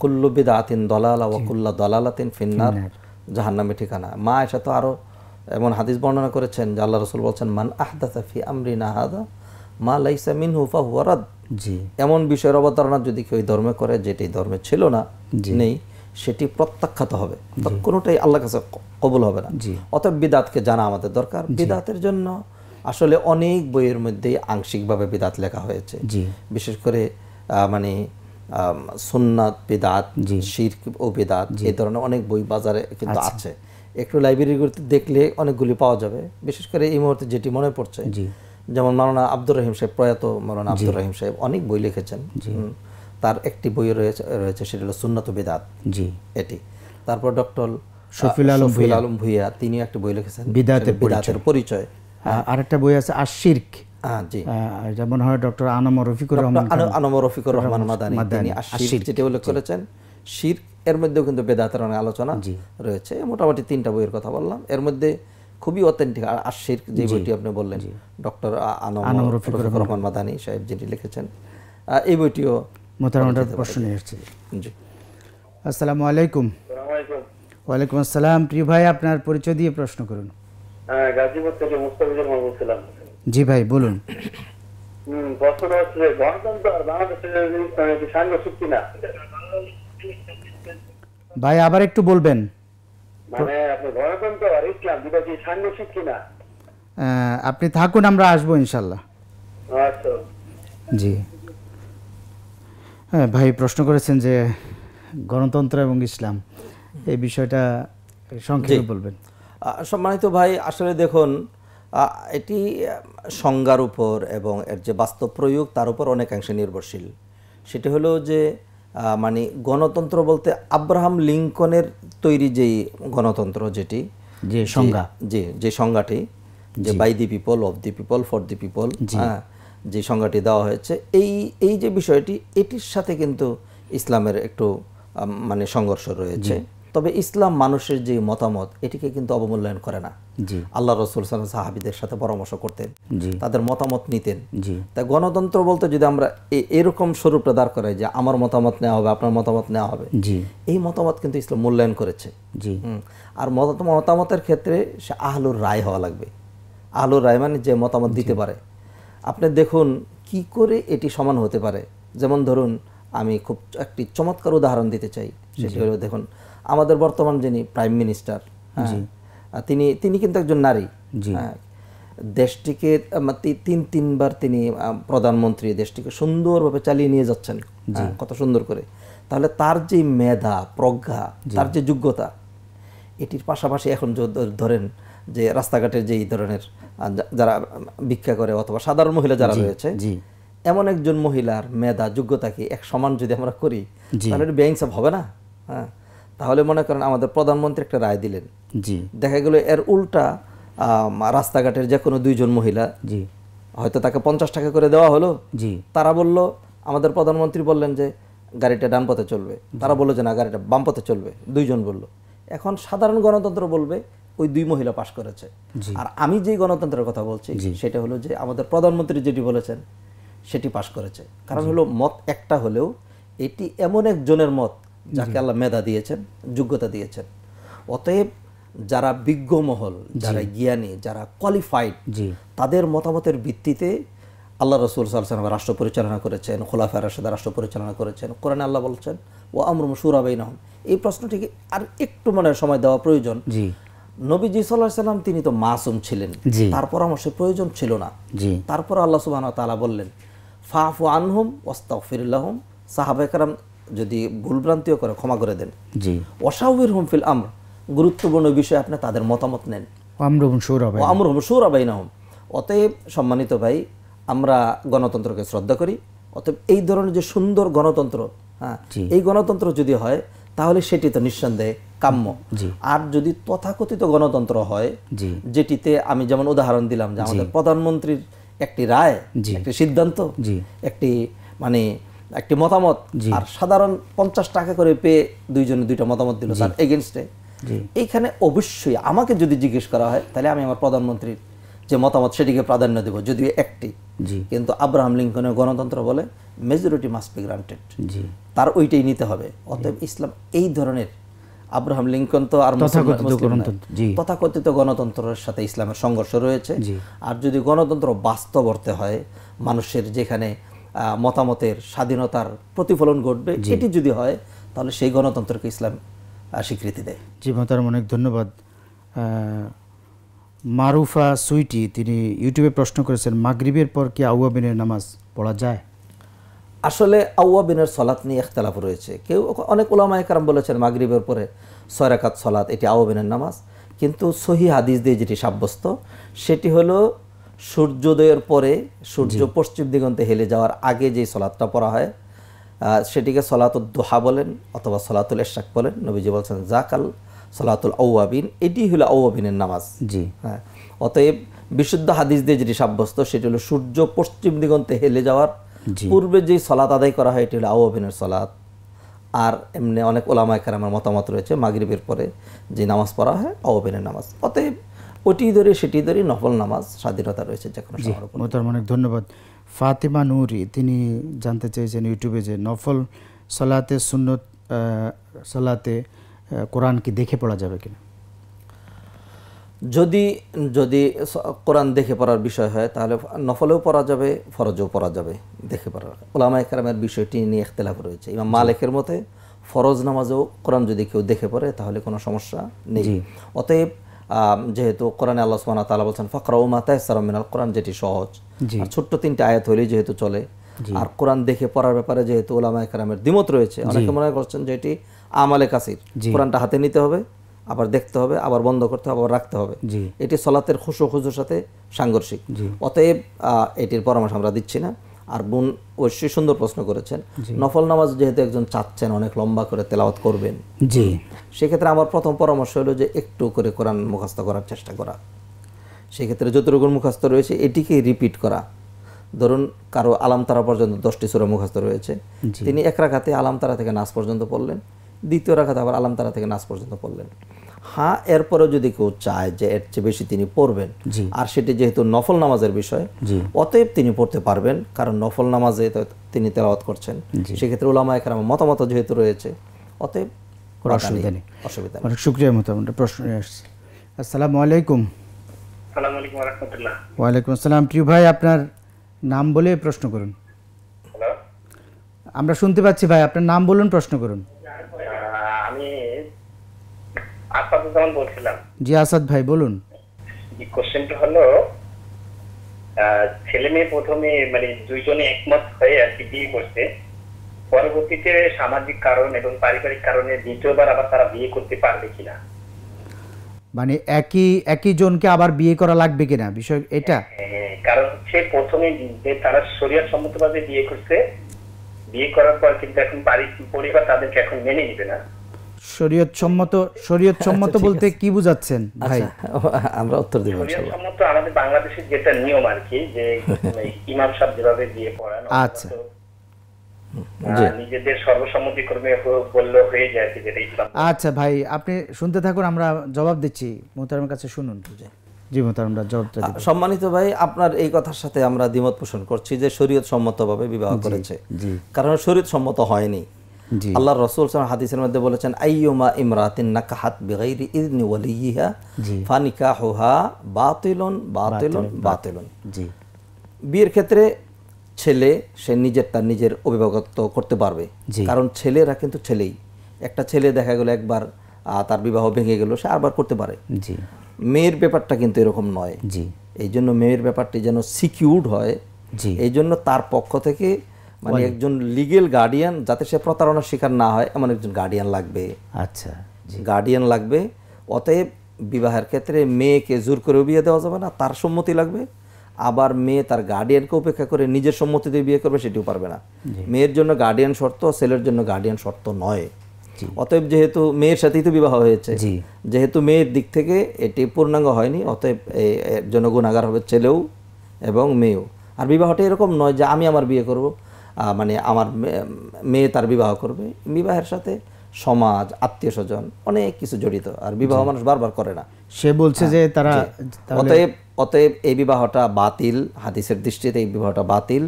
কুল্লু বেদাতিন দলালা কুল্লা দলালাতিন ফিন্নার জাহান্নামে ঠিকানা মা এসে তো আরও এমন হাদিস বর্ণনা করেছেন যে আল্লাহ রসুল বলছেন মান আহদাফি ফি আমরি না হাদা মা লাইসা মিন হুফা হুয়ারাদ জি এমন বিষয়ের অবতারণা যদি কেউ ধর্মে করে যেটি ধর্মে ছিল না নেই সেটি প্রত্যাখ্যাত হবে কোনোটাই আল্লাহ কাছে কবুল হবে না জি অতএব বিদাতকে জানা আমাদের দরকার বিদাতের জন্য আসলে অনেক বইয়ের মধ্যেই আংশিকভাবে বিদাত লেখা হয়েছে বিশেষ করে মানে সুন্নাত বিদাত শির ও বিদাত এই ধরনের অনেক বই বাজারে কিন্তু আচ্ছা। আছে একটু লাইব্রেরিগুলোতে দেখলে অনেকগুলি পাওয়া যাবে বিশেষ করে এই মুহূর্তে যেটি মনে পড়ছে যেমন মাওলানা আব্দুর রহিম সাহেব প্রয়াত মাওলানা আব্দুর রহিম সাহেব অনেক বই লিখেছেন তার একটি বই রয়েছে রয়েছে সেটি হলো সুন্নত বেদাত জি এটি তারপর ডক্টর শফিল আলম শফিল আলম ভুইয়া তিনি একটা বই লিখেছেন বিদাতের বিদাতের পরিচয় হ্যাঁ। আর একটা বই আছে আশির্ক জি যেমন হয় ডক্টর আনম রফিকুর রহমান আনম রফিকুর রহমান মাদানি তিনি আশির্ক যেটি উল্লেখ করেছেন শির্ক এর মধ্যেও কিন্তু বেদাতের অনেক আলোচনা রয়েছে মোটামুটি তিনটা বইয়ের কথা বললাম এর মধ্যে খুবই অথেন্টিক আশির যে বইটি আপনি বললেন ডক্টর রহমান মাদানী সাহেব যিনি লিখেছেন এই বইটিও প্রশ্ন এসেছে জি আসসালামু আলাইকুম ওয়ালাইকুম আসসালাম প্রিয় ভাই আপনার পরিচয় দিয়ে প্রশ্ন করুন হ্যাঁ, গাজীপুর থেকে মুস্তাফিজুর বলছিলাম জি ভাই বলুন হচ্ছে গণতন্ত্র আর বাংলাদেশের চুক্তি না ভাই আবার একটু বলবেন মানে আপনি আপনি থাকুন আমরা আসবো ইনশাল্লাহ আচ্ছা। জি হ্যাঁ ভাই প্রশ্ন করেছেন যে গণতন্ত্র এবং ইসলাম এই বিষয়টা সংক্ষেপে বলবেন সম্মানিত ভাই আসলে দেখুন এটি সংজ্ঞার উপর এবং এর যে বাস্তব প্রয়োগ তার উপর অনেকাংশে নির্ভরশীল সেটি হলো যে মানে গণতন্ত্র বলতে আব্রাহাম লিঙ্কনের তৈরি যেই গণতন্ত্র যেটি যে সংজ্ঞা যে যে সংজ্ঞাটি যে by the people of the people for the people হ্যাঁ যে সংজ্ঞাটি দেওয়া হয়েছে এই এই যে বিষয়টি এটির সাথে কিন্তু ইসলামের একটু মানে সংঘর্ষ রয়েছে তবে ইসলাম মানুষের যে মতামত এটিকে কিন্তু অবমূল্যায়ন করে না আল্লাহ রসুল সাল্লাম সাহাবিদের সাথে পরামর্শ করতেন তাদের মতামত নিতেন তা গণতন্ত্র বলতে যদি আমরা এরকম স্বরূপটা দাঁড় করে যে আমার মতামত নেওয়া হবে আপনার মতামত নেওয়া হবে এই মতামত কিন্তু ইসলাম মূল্যায়ন করেছে আর মতামতের ক্ষেত্রে সে আহলুর রায় হওয়া লাগবে আহলুর রায় মানে যে মতামত দিতে পারে আপনি দেখুন কি করে এটি সমান হতে পারে যেমন ধরুন আমি খুব একটি চমৎকার উদাহরণ দিতে চাই সেটি হলো দেখুন আমাদের বর্তমান যিনি প্রাইম মিনিস্টার হ্যাঁ তিনি তিনি কিন্তু একজন নারী হ্যাঁ, দেশটিকে তিন তিনবার তিনি প্রধানমন্ত্রী দেশটিকে সুন্দরভাবে চালিয়ে নিয়ে যাচ্ছেন হ্যাঁ, কত সুন্দর করে তাহলে তার যে মেধা প্রজ্ঞা তার যে যোগ্যতা এটির পাশাপাশি এখন ধরেন যে রাস্তাঘাটের যে এই ধরনের যারা ভিক্ষা করে অথবা সাধারণ মহিলা যারা রয়েছে এমন একজন মহিলার মেধা যোগ্যতাকে এক সমান যদি আমরা করি তাহলে ব্যাংসাপ হবে না হ্যাঁ তাহলে মনে করেন আমাদের প্রধানমন্ত্রী একটা রায় দিলেন জি দেখা গেল এর উল্টা রাস্তাঘাটের যে কোনো দুইজন মহিলা জি হয়তো তাকে পঞ্চাশ টাকা করে দেওয়া হলো জি তারা বলল আমাদের প্রধানমন্ত্রী বললেন যে গাড়িটা ডান পথে চলবে তারা বললো যে না গাড়িটা বাম পথে চলবে দুইজন বলল এখন সাধারণ গণতন্ত্র বলবে ওই দুই মহিলা পাশ করেছে আর আমি যে গণতন্ত্রের কথা বলছি সেটা হলো যে আমাদের প্রধানমন্ত্রী যেটি বলেছেন সেটি পাশ করেছে কারণ হলো মত একটা হলেও এটি এমন একজনের মত যাকে আল্লাহ মেধা দিয়েছেন যোগ্যতা দিয়েছেন অতএব যারা বিজ্ঞ মহল যারা জ্ঞানী যারা কোয়ালিফাইড তাদের মতামতের ভিত্তিতে আল্লাহ রসুল সালসালাম রাষ্ট্র পরিচালনা করেছেন খোলাফা রাশেদা রাষ্ট্র পরিচালনা করেছেন কোরআন আল্লাহ বলছেন ও আমরুম সুরাবাই নাহম এই প্রশ্নটিকে আর একটু মানে সময় দেওয়া প্রয়োজন নবীজি সাল্লাহ সাল্লাম তিনি তো মাসুম ছিলেন তার পরামর্শে প্রয়োজন ছিল না তারপর আল্লাহ সুবাহ তালা বললেন ফাফু আনহুম ওস্তাফিরুল্লাহম সাহাবাহাম যদি ভুলভ্রান্তিও করে ক্ষমা করে দেন জি অসাউবির হুমফিল আমর গুরুত্বপূর্ণ বিষয়ে আপনি তাদের মতামত নেন আমরুম সৌরভ আমরুম সৌরভাই নাহম অতএব সম্মানিত ভাই আমরা গণতন্ত্রকে শ্রদ্ধা করি অতএব এই ধরনের যে সুন্দর গণতন্ত্র হ্যাঁ এই গণতন্ত্র যদি হয় তাহলে সেটি তো নিঃসন্দেহে কাম্য আর যদি তথাকথিত গণতন্ত্র হয় যেটিতে আমি যেমন উদাহরণ দিলাম যে আমাদের প্রধানমন্ত্রীর একটি রায় একটি সিদ্ধান্ত একটি মানে একটি মতামত আর সাধারণ পঞ্চাশ টাকা করে পেয়ে দুইজনে দুইটা মতামত দিল স্যার এগেনস্টে এইখানে অবশ্যই আমাকে যদি জিজ্ঞেস করা হয় তাহলে আমি আমার প্রধানমন্ত্রীর যে মতামত সেটিকে প্রাধান্য দেব যদিও একটি কিন্তু আব্রাহাম লিঙ্কনের গণতন্ত্র বলে মেজরিটি মাস্ট বি গ্রান্টেড তার ওইটাই নিতে হবে অতএব ইসলাম এই ধরনের আব্রাহাম লিঙ্কন তো আর তথাকথিত গণতন্ত্রের সাথে ইসলামের সংঘর্ষ রয়েছে আর যদি গণতন্ত্র বাস্তব অর্থে হয় মানুষের যেখানে মতামতের স্বাধীনতার প্রতিফলন ঘটবে সেটি যদি হয় তাহলে সেই গণতন্ত্রকে ইসলাম স্বীকৃতি দেয় জি মতারাম অনেক ধন্যবাদ মারুফা সুইটি তিনি ইউটিউবে প্রশ্ন করেছেন মাগরিবের পর কি আউয়াবিনের নামাজ পড়া যায় আসলে আউয়াবিনের সলাৎ নিয়ে একতলাফ রয়েছে কেউ অনেক ওলামায় কারাম বলেছেন মাগরিবের পরে সয়রাকাত সলাৎ এটি আউয়াবিনের নামাজ কিন্তু সহি হাদিস দিয়ে যেটি সাব্যস্ত সেটি হলো সূর্যোদয়ের পরে সূর্য পশ্চিম দিগন্তে হেলে যাওয়ার আগে যে সলাদটা পড়া হয় সেটিকে সলাতুল দোহা বলেন অথবা সলাতুল এশাক বলেন নবীজি বলছেন জাকাল সলাতুল আউয়াবিন এটি হলো আউয়াবিনের নামাজ জি হ্যাঁ অতএব বিশুদ্ধ হাদিস দিয়ে যেটি সাব্যস্ত সেটি হলো সূর্য পশ্চিম দিগন্তে হেলে যাওয়ার পূর্বে যে সলাত আদায় করা হয় এটি হলো আউয়াবিনের সলাত আর এমনি অনেক ওলামায় আমার মতামত রয়েছে মাগরিবের পরে যে নামাজ পড়া হয় আউয়াবিনের নামাজ অতএব ওটি ধরে সেটি ধরে নফল নামাজ স্বাধীনতা রয়েছে যে কোনো মোহতারাম অনেক ধন্যবাদ ফাতিমা নুরি তিনি জানতে চেয়েছেন ইউটিউবে যে নফল সলাতে সুন্নত সলাতে কোরআন কি দেখে পড়া যাবে কিনা যদি যদি কোরআন দেখে পড়ার বিষয় হয় তাহলে নফলেও পড়া যাবে ফরজেও পড়া যাবে দেখে পড়ার ওলামা একরামের বিষয়টি নিয়ে একতলাফ রয়েছে এবং মালিকের মতে ফরজ নামাজও কোরআন যদি কেউ দেখে পড়ে তাহলে কোনো সমস্যা নেই অতএব যেহেতু কোরআনে আল্লাহ সুবহানাহু তাআলা বলছেন ফাকরা উমা তায়সারা মিনাল কোরআন যেটি সহজ আর ছোট্ট তিনটা আয়াত হলেই যেহেতু চলে আর কোরআন দেখে পড়ার ব্যাপারে যেহেতু ওলামা একরামের দ্বিমত রয়েছে অনেকে মনে করছেন যেটি এটি আমালে কাসির কোরআনটা হাতে নিতে হবে আবার দেখতে হবে আবার বন্ধ করতে হবে আবার রাখতে হবে এটি সলাতের খুশো খুশোর সাথে সাংঘর্ষিক অতএব এটির পরামর্শ আমরা দিচ্ছি না আর বোন ঐশ্বী সুন্দর প্রশ্ন করেছেন নফল নামাজ যেহেতু একজন চাচ্ছেন অনেক লম্বা করে তেলাওয়াত করবেন জি সেক্ষেত্রে আমার প্রথম পরামর্শ হলো যে একটু করে কোরআন মুখস্থ করার চেষ্টা করা সেক্ষেত্রে যতটুকু মুখস্থ রয়েছে এটিকে রিপিট করা ধরুন কারো আলামতারা পর্যন্ত দশটি সুরা মুখস্থ রয়েছে তিনি এক রাখাতে আলামতারা থেকে নাচ পর্যন্ত পড়লেন দ্বিতীয় রাখাতে আবার আলামতারা থেকে নাচ পর্যন্ত পড়লেন হ্যাঁ এরপরে যদি কেউ চায় যে এর চেয়ে বেশি তিনি পড়বেন আর সেটি যেহেতু নফল নামাজের বিষয় অতএব তিনি পড়তে পারবেন কারণ নফল নামাজে তিনি তেলাওয়াত করছেন সেক্ষেত্রে ওলামা আমার মতামত যেহেতু রয়েছে অতএব অসুবিধা নেই অসুবিধা অনেক শুক্রিয়া মতো প্রশ্ন আসছে আসসালামু আলাইকুম ওয়ালাইকুম আসসালাম প্রিয় ভাই আপনার নাম বলে প্রশ্ন করুন আমরা শুনতে পাচ্ছি ভাই আপনার নাম বলুন প্রশ্ন করুন বলছিলাম জি আসাদ ভাই বলুন কোশ্চেনটা হলো ছেলে মেয়ে প্রথমে মানে দুইজনে একমত হয়ে আর কি বিয়ে করছে পরবর্তীতে সামাজিক কারণ এবং পারিবারিক কারণে দ্বিতীয়বার আবার তারা বিয়ে করতে পারবে কিনা মানে একই একই জনকে আবার বিয়ে করা লাগবে কিনা বিষয় এটা হ্যাঁ, কারণ হচ্ছে প্রথমে তারা শরীয়ত সম্মতভাবে বিয়ে করছে বিয়ে করার পর কিন্তু এখন পরিবার তাদেরকে এখন মেনে নিবে না শরীয়ত সম্মত শরীয়ত সম্মত আচ্ছা, বলতে কি বুঝাচ্ছেন আচ্ছা, ভাই আমরা উত্তর দেব ইনশাআল্লাহ সম্মত আমাদের বাংলাদেশে যেটা নিয়ম আর কি যে ইমাম সাহেব যেভাবে দিয়ে পড়ান আচ্ছা নিজেদের বললো হয়ে যায় যেটা ইসলাম আচ্ছা ভাই আপনি শুনতে থাকুন আমরা জবাব দিচ্ছি কাছে শুনুন সম্মানিত ভাই আপনার এই কথার সাথে আমরা দ্বিমত পোষণ করছি যে শরীয়ত ভাবে বিবাহ করেছে কারণ শরীয়ত সম্মত হয়নি আল্লাহ রসুল হাদিসের মধ্যে বলেছেন আইয়ুমা ইমরাতিন নাকাহাত বিগাইরি ইদনি ওয়ালিহা ফানিকাহুহা বাতিলুন বাতিলুন জি বিয়ের ক্ষেত্রে ছেলে সে নিজের তার নিজের অভিভাবকত্ব করতে পারবে কারণ ছেলেরা কিন্তু ছেলেই একটা ছেলে দেখা গেলো একবার তার বিবাহ ভেঙে গেল সে আরবার করতে পারে জি মেয়ের ব্যাপারটা কিন্তু এরকম নয় জি এই জন্য মেয়ের ব্যাপারটি যেন সিকিউর্ড হয় জি এই জন্য তার পক্ষ থেকে মানে একজন লিগেল গার্ডিয়ান যাতে সে প্রতারণার শিকার না হয় এমন একজন গার্ডিয়ান লাগবে আচ্ছা গার্ডিয়ান লাগবে অতএব বিবাহের ক্ষেত্রে মেয়েকে জোর করে বিয়ে দেওয়া যাবে না তার সম্মতি লাগবে আবার মেয়ে তার গার্ডিয়ানকে উপেক্ষা করে নিজের সম্মতিতে বিয়ে করবে সেটিও পারবে না মেয়ের জন্য গার্ডিয়ান শর্ত ছেলের জন্য গার্ডিয়ান শর্ত নয় অতএব যেহেতু মেয়ের সাথেই তো বিবাহ হয়েছে যেহেতু মেয়ের দিক থেকে এটি পূর্ণাঙ্গ হয়নি অতএব এর জন্য হবে ছেলেও এবং মেয়েও আর বিবাহটা এরকম নয় যে আমি আমার বিয়ে করব মানে আমার মেয়ে তার বিবাহ করবে বিবাহের সাথে সমাজ আত্মীয় স্বজন অনেক কিছু জড়িত আর বিবাহ মানুষ বারবার করে না সে বলছে যে হ্যাঁ, তারা অতএব অতএব এই বিবাহটা বাতিল হাদিসের দৃষ্টিতে এই বিবাহটা বাতিল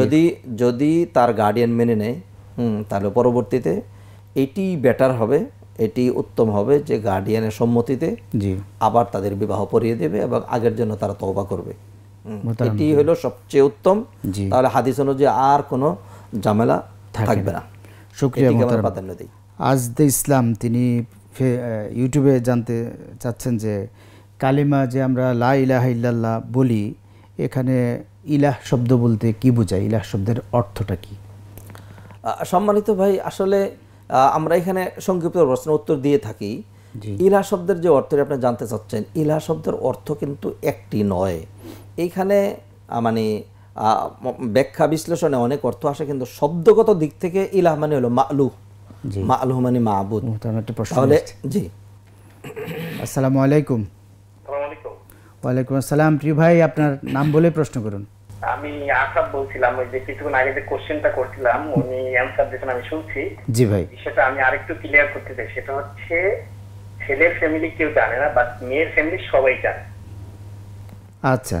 যদি যদি তার গার্ডিয়ান মেনে নেয় হুম তাহলে পরবর্তীতে এটি বেটার হবে এটি উত্তম হবে যে গার্ডিয়ানের সম্মতিতে আবার তাদের বিবাহ পরিয়ে দেবে এবং আগের জন্য তারা তবা করবে এটি হলো সবচেয়ে উত্তম তাহলে হাদিস অনুযায়ী আর কোনো ঝামেলা থাকবে না শুক্রিয়া প্রাধান্য দিই আজ দে ইসলাম তিনি ইউটিউবে জানতে চাচ্ছেন যে কালিমা যে আমরা লা ইলাহ ইল্লাল্লাহ বলি এখানে ইলাহ শব্দ বলতে কি বোঝায় ইলাহ শব্দের অর্থটা কি সম্মানিত ভাই আসলে আমরা এখানে সংক্ষিপ্ত প্রশ্ন উত্তর দিয়ে থাকি ইলাহ শব্দের যে অর্থটি আপনি জানতে চাচ্ছেন ইলাহ শব্দের অর্থ কিন্তু একটি নয় এইখানে মানে ব্যাখ্যা বিশ্লেষণে অনেক অর্থ আসে কিন্তু শব্দগত দিক থেকে ইলাহ মানে হলো মালু মালু মানে মাহবুদ মানে তাহলে জি আসসালামু আলাইকুম ওয়ালাইকুম আসসালাম প্রিয় ভাই আপনার নাম বলে প্রশ্ন করুন আমি আসাদ বলছিলাম ওই যে কিছুক্ষণ আগে যে কোশ্চেনটা করছিলাম উনি অ্যানসার দিয়েছেন আমি শুনছি জি ভাই সেটা আমি আরেকটু ক্লিয়ার করতে চাই সেটা হচ্ছে ছেলের ফ্যামিলি কেউ জানে না বাট মেয়ের ফ্যামিলি সবাই জানে আচ্ছা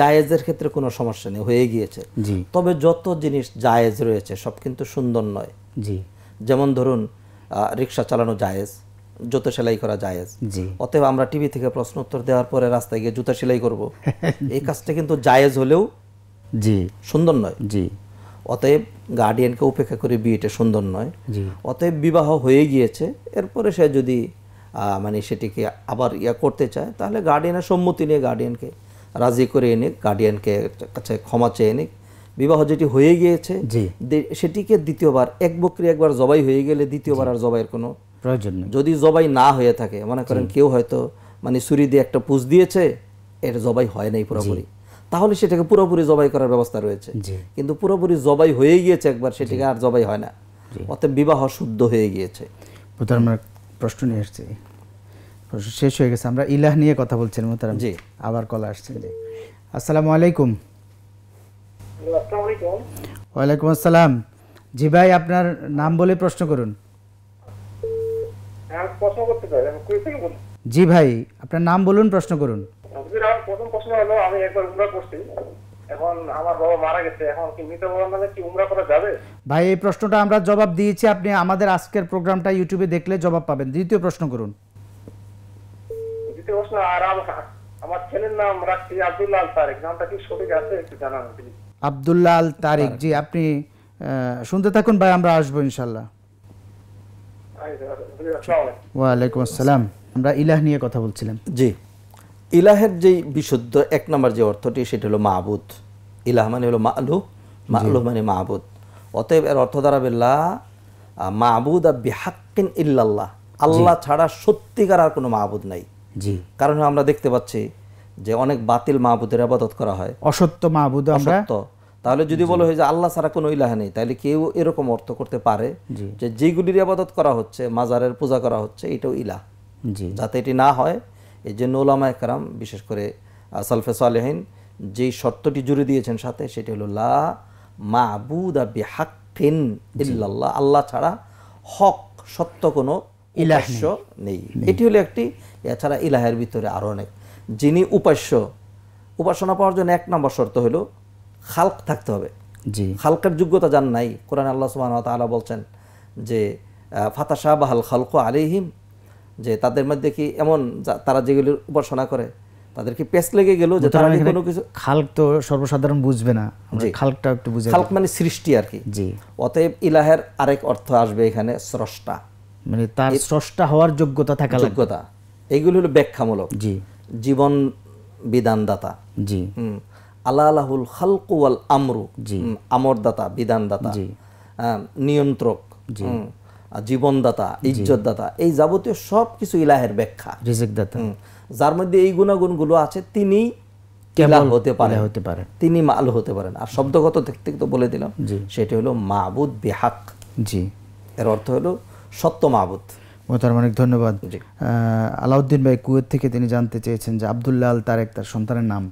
জায়েজের ক্ষেত্রে কোনো সমস্যা নেই হয়ে গিয়েছে তবে যত জিনিস জায়েজ রয়েছে সব কিন্তু সুন্দর নয় জি যেমন ধরুন রিক্সা চালানো জায়েজ জুতো সেলাই করা জায়েজ অতএব আমরা টিভি থেকে প্রশ্ন উত্তর দেওয়ার পরে রাস্তায় গিয়ে জুতা সেলাই করব এই কাজটা কিন্তু জায়েজ হলেও জি সুন্দর নয় জি অতএব গার্ডিয়ানকে উপেক্ষা করে বিয়েটা সুন্দর নয় অতএব বিবাহ হয়ে গিয়েছে এরপরে সে যদি মানে সেটিকে আবার ইয়া করতে চায় তাহলে গার্ডিয়ানের সম্মতি নিয়ে গার্ডিয়ানকে রাজি করে এনে গার্ডিয়ানকে কাছে ক্ষমা চেয়ে এনে বিবাহ যেটি হয়ে গিয়েছে সেটিকে দ্বিতীয়বার এক বকরি একবার জবাই হয়ে গেলে দ্বিতীয়বার আর জবাইয়ের কোনো প্রয়োজন নেই যদি জবাই না হয়ে থাকে মনে করেন কেউ হয়তো মানে ছুরি দিয়ে একটা পুজ দিয়েছে এর জবাই হয় নাই পুরোপুরি তাহলে সেটাকে পুরোপুরি জবাই করার ব্যবস্থা রয়েছে কিন্তু পুরোপুরি জবাই হয়ে গিয়েছে একবার সেটিকে আর জবাই হয় না অতএব বিবাহ শুদ্ধ হয়ে গিয়েছে প্রধান প্রশ্ন নিয়ে আসছে শেষ হয়ে গেছে আমরা ইলাহ নিয়ে কথা বলছিলাম মোতারাম জি আবার কল আসছে জি আসসালামু আলাইকুম ওয়ালাইকুম আসসালাম জি ভাই আপনার নাম বলে প্রশ্ন করুন হ্যাঁ, জি ভাই আপনার নাম বলুন প্রশ্ন করুন প্রথম প্রশ্ন হলো আমি একবার উমরা এখন আমার বাবা মারা গেছে এখন কি মানে কি উমরা করা যাবে ভাই এই প্রশ্নটা আমরা জবাব দিয়েছি আপনি আমাদের আজকের প্রোগ্রামটা ইউটিউবে দেখলে জবাব পাবেন দ্বিতীয় প্রশ্ন করুন প্রশ্ন আর আমার ছেলের নাম রাখছি আব্দুল্লাহ আল তারেক নামটা কি সঠিক আছে একটু জানান প্লিজ আব্দুল্লাহ আল তারেক জি আপনি শুনতে থাকুন ভাই আমরা আসবো ইনশাল্লাহ ওয়ালাইকুম আসসালাম আমরা ইলাহ নিয়ে কথা বলছিলাম জি ইলাহের যে বিশুদ্ধ এক নম্বর যে অর্থটি সেটা হলো মাহবুদ ইলাহ মানে হলো মালু মালু মানে মাহবুদ অতএব এর অর্থ দাঁড়াবে মাহবুদ আর বিহাক্কিন ইল্লাল্লাহ আল্লাহ ছাড়া সত্যিকার আর কোনো মাহবুদ নাই জি কারণ আমরা দেখতে পাচ্ছি যে অনেক বাতিল মাহবুদের আবাদত করা হয় অসত্য মাহবুদ অসত্য তাহলে যদি বলা হয় যে আল্লাহ ছাড়া কোনো ইলাহ নেই তাহলে কেউ এরকম অর্থ করতে পারে যে যেগুলির আবাদত করা হচ্ছে মাজারের পূজা করা হচ্ছে এটাও ইলাহ জি যাতে এটি না হয় এই জন্য ওলামা একরাম বিশেষ করে সালফে সালেহীন যেই শর্তটি জুড়ে দিয়েছেন সাথে সেটি হলো লা মাহবুদ আবি হাক্কিন ইল্লাল্লাহ আল্লাহ ছাড়া হক সত্য কোনো ইলাস্য নেই এটি হলো একটি এছাড়া ইলাহের ভিতরে আরও অনেক যিনি উপাস্য উপাসনা পাওয়ার জন্য এক নম্বর শর্ত হলো খালক থাকতে হবে জি খালকের যোগ্যতা যান নাই কোরআন আল্লাহ সুবাহ তালা বলছেন যে ফাতা শাহ বাহাল খালক আলিহিম যে তাদের মধ্যে কি এমন তারা যেগুলি উপাসনা করে তাদের কি পেস লেগে গেল যে তারা কোনো কিছু খালক তো সর্বসাধারণ বুঝবে না যে খালকটা একটু বুঝে খালক মানে সৃষ্টি আর কি জি অতএব ইলাহের আরেক অর্থ আসবে এখানে স্রষ্টা মানে তার স্রষ্টা হওয়ার যোগ্যতা থাকা যোগ্যতা এইগুলি হলো ব্যাখ্যামূলক জি জীবন বিধানদাতা জি আল্লাহ আলাহুল খালকু আল আমরু জি আমরদাতা বিধানদাতা জি নিয়ন্ত্রক জি জীবনদাতা ইজ্জতদাতা এই যাবতীয় সব কিছু ইলাহের ব্যাখ্যা রিজিকদাতা যার মধ্যে এই গুণাগুণগুলো আছে তিনি হতে পারে হতে পারে তিনি মাল হতে পারেন আর শব্দগত থেকে তো বলে দিলাম সেটি হলো মাবুদ বেহাক জি এর অর্থ হলো সত্য মাবুদ মোতারমানিক ধন্যবাদ আলাউদ্দিন ভাই কুয়েত থেকে তিনি জানতে চেয়েছেন যে আবদুল্লাহ আল তারেক তার সন্তানের নাম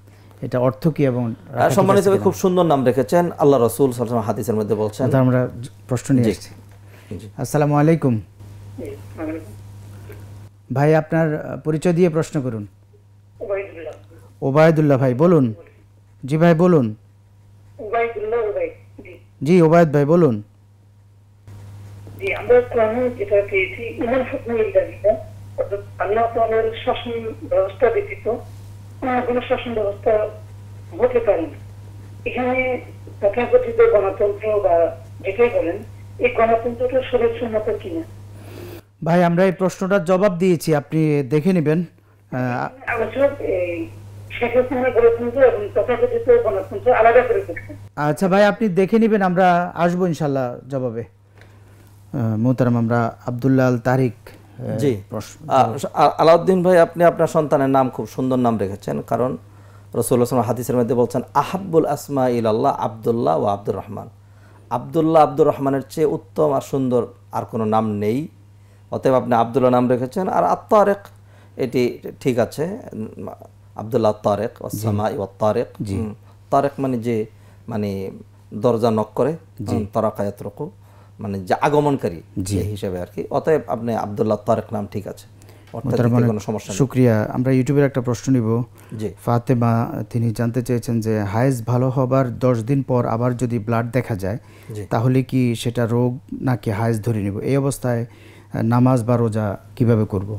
এটা অর্থ কি এবং হ্যাঁ, সম্মান হিসেবে খুব সুন্দর নাম রেখেছেন আল্লাহ রসুল সাল্লাম হাদিসের মধ্যে বলছেন আমরা প্রশ্ন নিয়ে এসেছি আসসালামু আলাইকুম ভাই আপনার পরিচয় দিয়ে প্রশ্ন করুন ওবায়দুল্লাহ ভাই বলুন জি ভাই বলুন জি ওবায়দ ভাই বলুন আমরা হ্যাঁ? শাসন ব্যবস্থা কোনো শাসন ব্যবস্থা এখানে গণতন্ত্র ভাই আমরা এই প্রশ্নটার জবাব দিয়েছি আপনি দেখে নেবেন আচ্ছা ভাই আপনি দেখে নেবেন আমরা আসবো ইনশাল্লাহ জবাবে মোহতারাম আমরা আবদুল্লাহ আল তারিক জি আলাউদ্দিন ভাই আপনি আপনার সন্তানের নাম খুব সুন্দর নাম রেখেছেন কারণ রসুল্লাহ হাদিসের মধ্যে বলছেন আহাবুল আসমা ইল আল্লাহ আবদুল্লাহ ও আব্দুর রহমান আবদুল্লাহ আব্দুর রহমানের চেয়ে উত্তম আর সুন্দর আর কোনো নাম নেই অতএব আপনি আবদুল্লাহ নাম রেখেছেন আর আত্মারেক এটি ঠিক আছে আবদুল্লাহ তারেক ওসামা ইউ তারেক তারেক মানে যে মানে দরজা নক করে তারাকায়াত রকম মানে যে আগমনকারী যে হিসাবে আর কি অতএব আপনি আবদুল্লাহ তারেক নাম ঠিক আছে মানে শুক্রিয়া আমরা ইউটিউবের একটা প্রশ্ন নিব ফাতেমা তিনি জানতে চেয়েছেন যে হায়েজ ভালো হবার দশ দিন পর আবার যদি ব্লাড দেখা যায় তাহলে কি সেটা রোগ নাকি হায়েজ ধরে নিব এই অবস্থায় নামাজ বা রোজা কিভাবে করব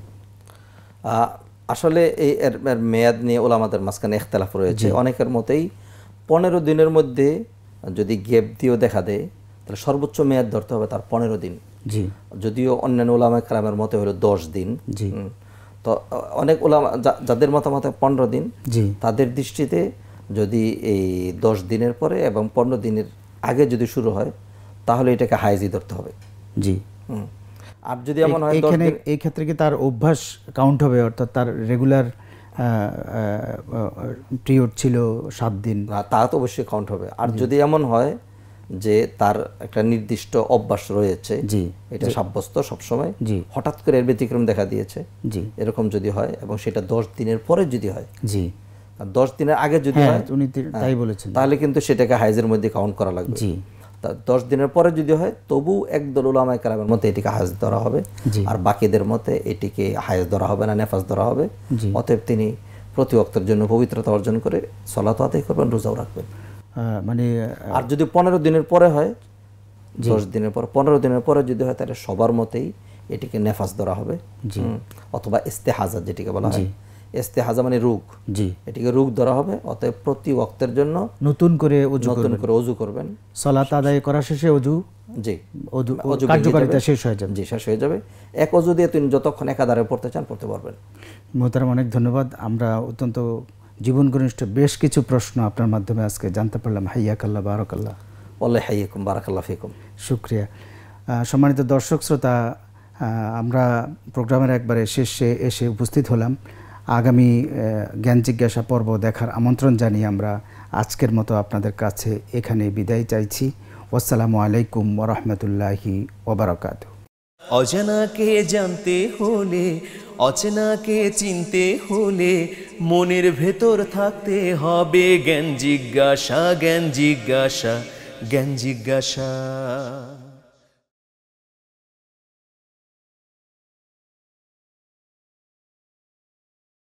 আসলে এই এর মেয়াদ নিয়ে ওলামাদের মাঝখানে এখতলাফ রয়েছে অনেকের মতেই পনেরো দিনের মধ্যে যদি গ্যাপ দিয়েও দেখা দেয় তাহলে সর্বোচ্চ মেয়াদ ধরতে হবে তার পনেরো দিন জি যদিও অন্যান্য ওলামা কালামের মতে হলো দশ দিন জি তো অনেক ওলামা যাদের মতামত পনেরো দিন জি তাদের দৃষ্টিতে যদি এই দশ দিনের পরে এবং পনেরো দিনের আগে যদি শুরু হয় তাহলে এটাকে হাইজি ধরতে হবে জি আর যদি এমন হয় এখানে এই ক্ষেত্রে কি তার অভ্যাস কাউন্ট হবে অর্থাৎ তার রেগুলার পিরিয়ড ছিল সাত দিন তা তো অবশ্যই কাউন্ট হবে আর যদি এমন হয় যে তার একটা নির্দিষ্ট অভ্যাস রয়েছে জি এটা সাব্যস্ত সবসময় জি হঠাৎ করে এর ব্যতিক্রম দেখা দিয়েছে জি এরকম যদি হয় এবং সেটা দশ দিনের পরে যদি হয় জি দশ দিনের আগে যদি হ্যাঁ, হয় উনি হ্যাঁ, তাই বলেছেন তাহলে কিন্তু সেটাকে হাইজের মধ্যে কাউন্ট করা লাগবে জি দশ দিনের পরে যদি হয় তবু একদল ওলামায় কালামের মতে এটিকে হাজ ধরা হবে আর বাকিদের মতে এটিকে হাজ ধরা হবে না নেফাজ ধরা হবে অতএব তিনি প্রতি অক্তের জন্য পবিত্রতা অর্জন করে সলাত আদায় করবেন রোজাও রাখবেন মানে আর যদি পনেরো দিনের পরে হয় দশ দিনের পর পনেরো দিনের পরে যদি হয় তাহলে সবার মতেই এটিকে নেফাস ধরা হবে অথবা ইস্তেহাজা যেটিকে বলা হয় ইস্তেহাজা মানে রোগ জি এটিকে রোগ ধরা হবে অতএব প্রতি ওয়াক্তের জন্য নতুন করে নতুন করে ওযু করবেন সলাত আদায় করা শেষে ওযু জি কার্যকারিতা শেষ হয়ে যাবে জি শেষ হয়ে যাবে এক ওযু দিয়ে তিনি যতক্ষণ একাধারে পড়তে চান পড়তে পারবেন মোহতারাম অনেক ধন্যবাদ আমরা অত্যন্ত জীবন ঘনিষ্ঠ বেশ কিছু প্রশ্ন আপনার মাধ্যমে আজকে জানতে পারলাম হাইয়াকাল্লা বারাকাল্লা ওল্লা হাইয়াকুম বারাকাল্লা ফিকুম শুক্রিয়া সম্মানিত দর্শক শ্রোতা আমরা প্রোগ্রামের একবারে শেষে এসে উপস্থিত হলাম আগামী জ্ঞান জিজ্ঞাসা পর্ব দেখার আমন্ত্রণ জানিয়ে আমরা আজকের মতো আপনাদের কাছে এখানে বিদায় চাইছি আসসালামু আলাইকুম ওরহমতুল্লাহি ওবরাকাতু অজানাকে জানতে হলে অচেনাকে চিনতে হলে মনের ভেতর থাকতে হবে জ্ঞান জিজ্ঞাসা জ্ঞান জিজ্ঞাসা জ্ঞান জিজ্ঞাসা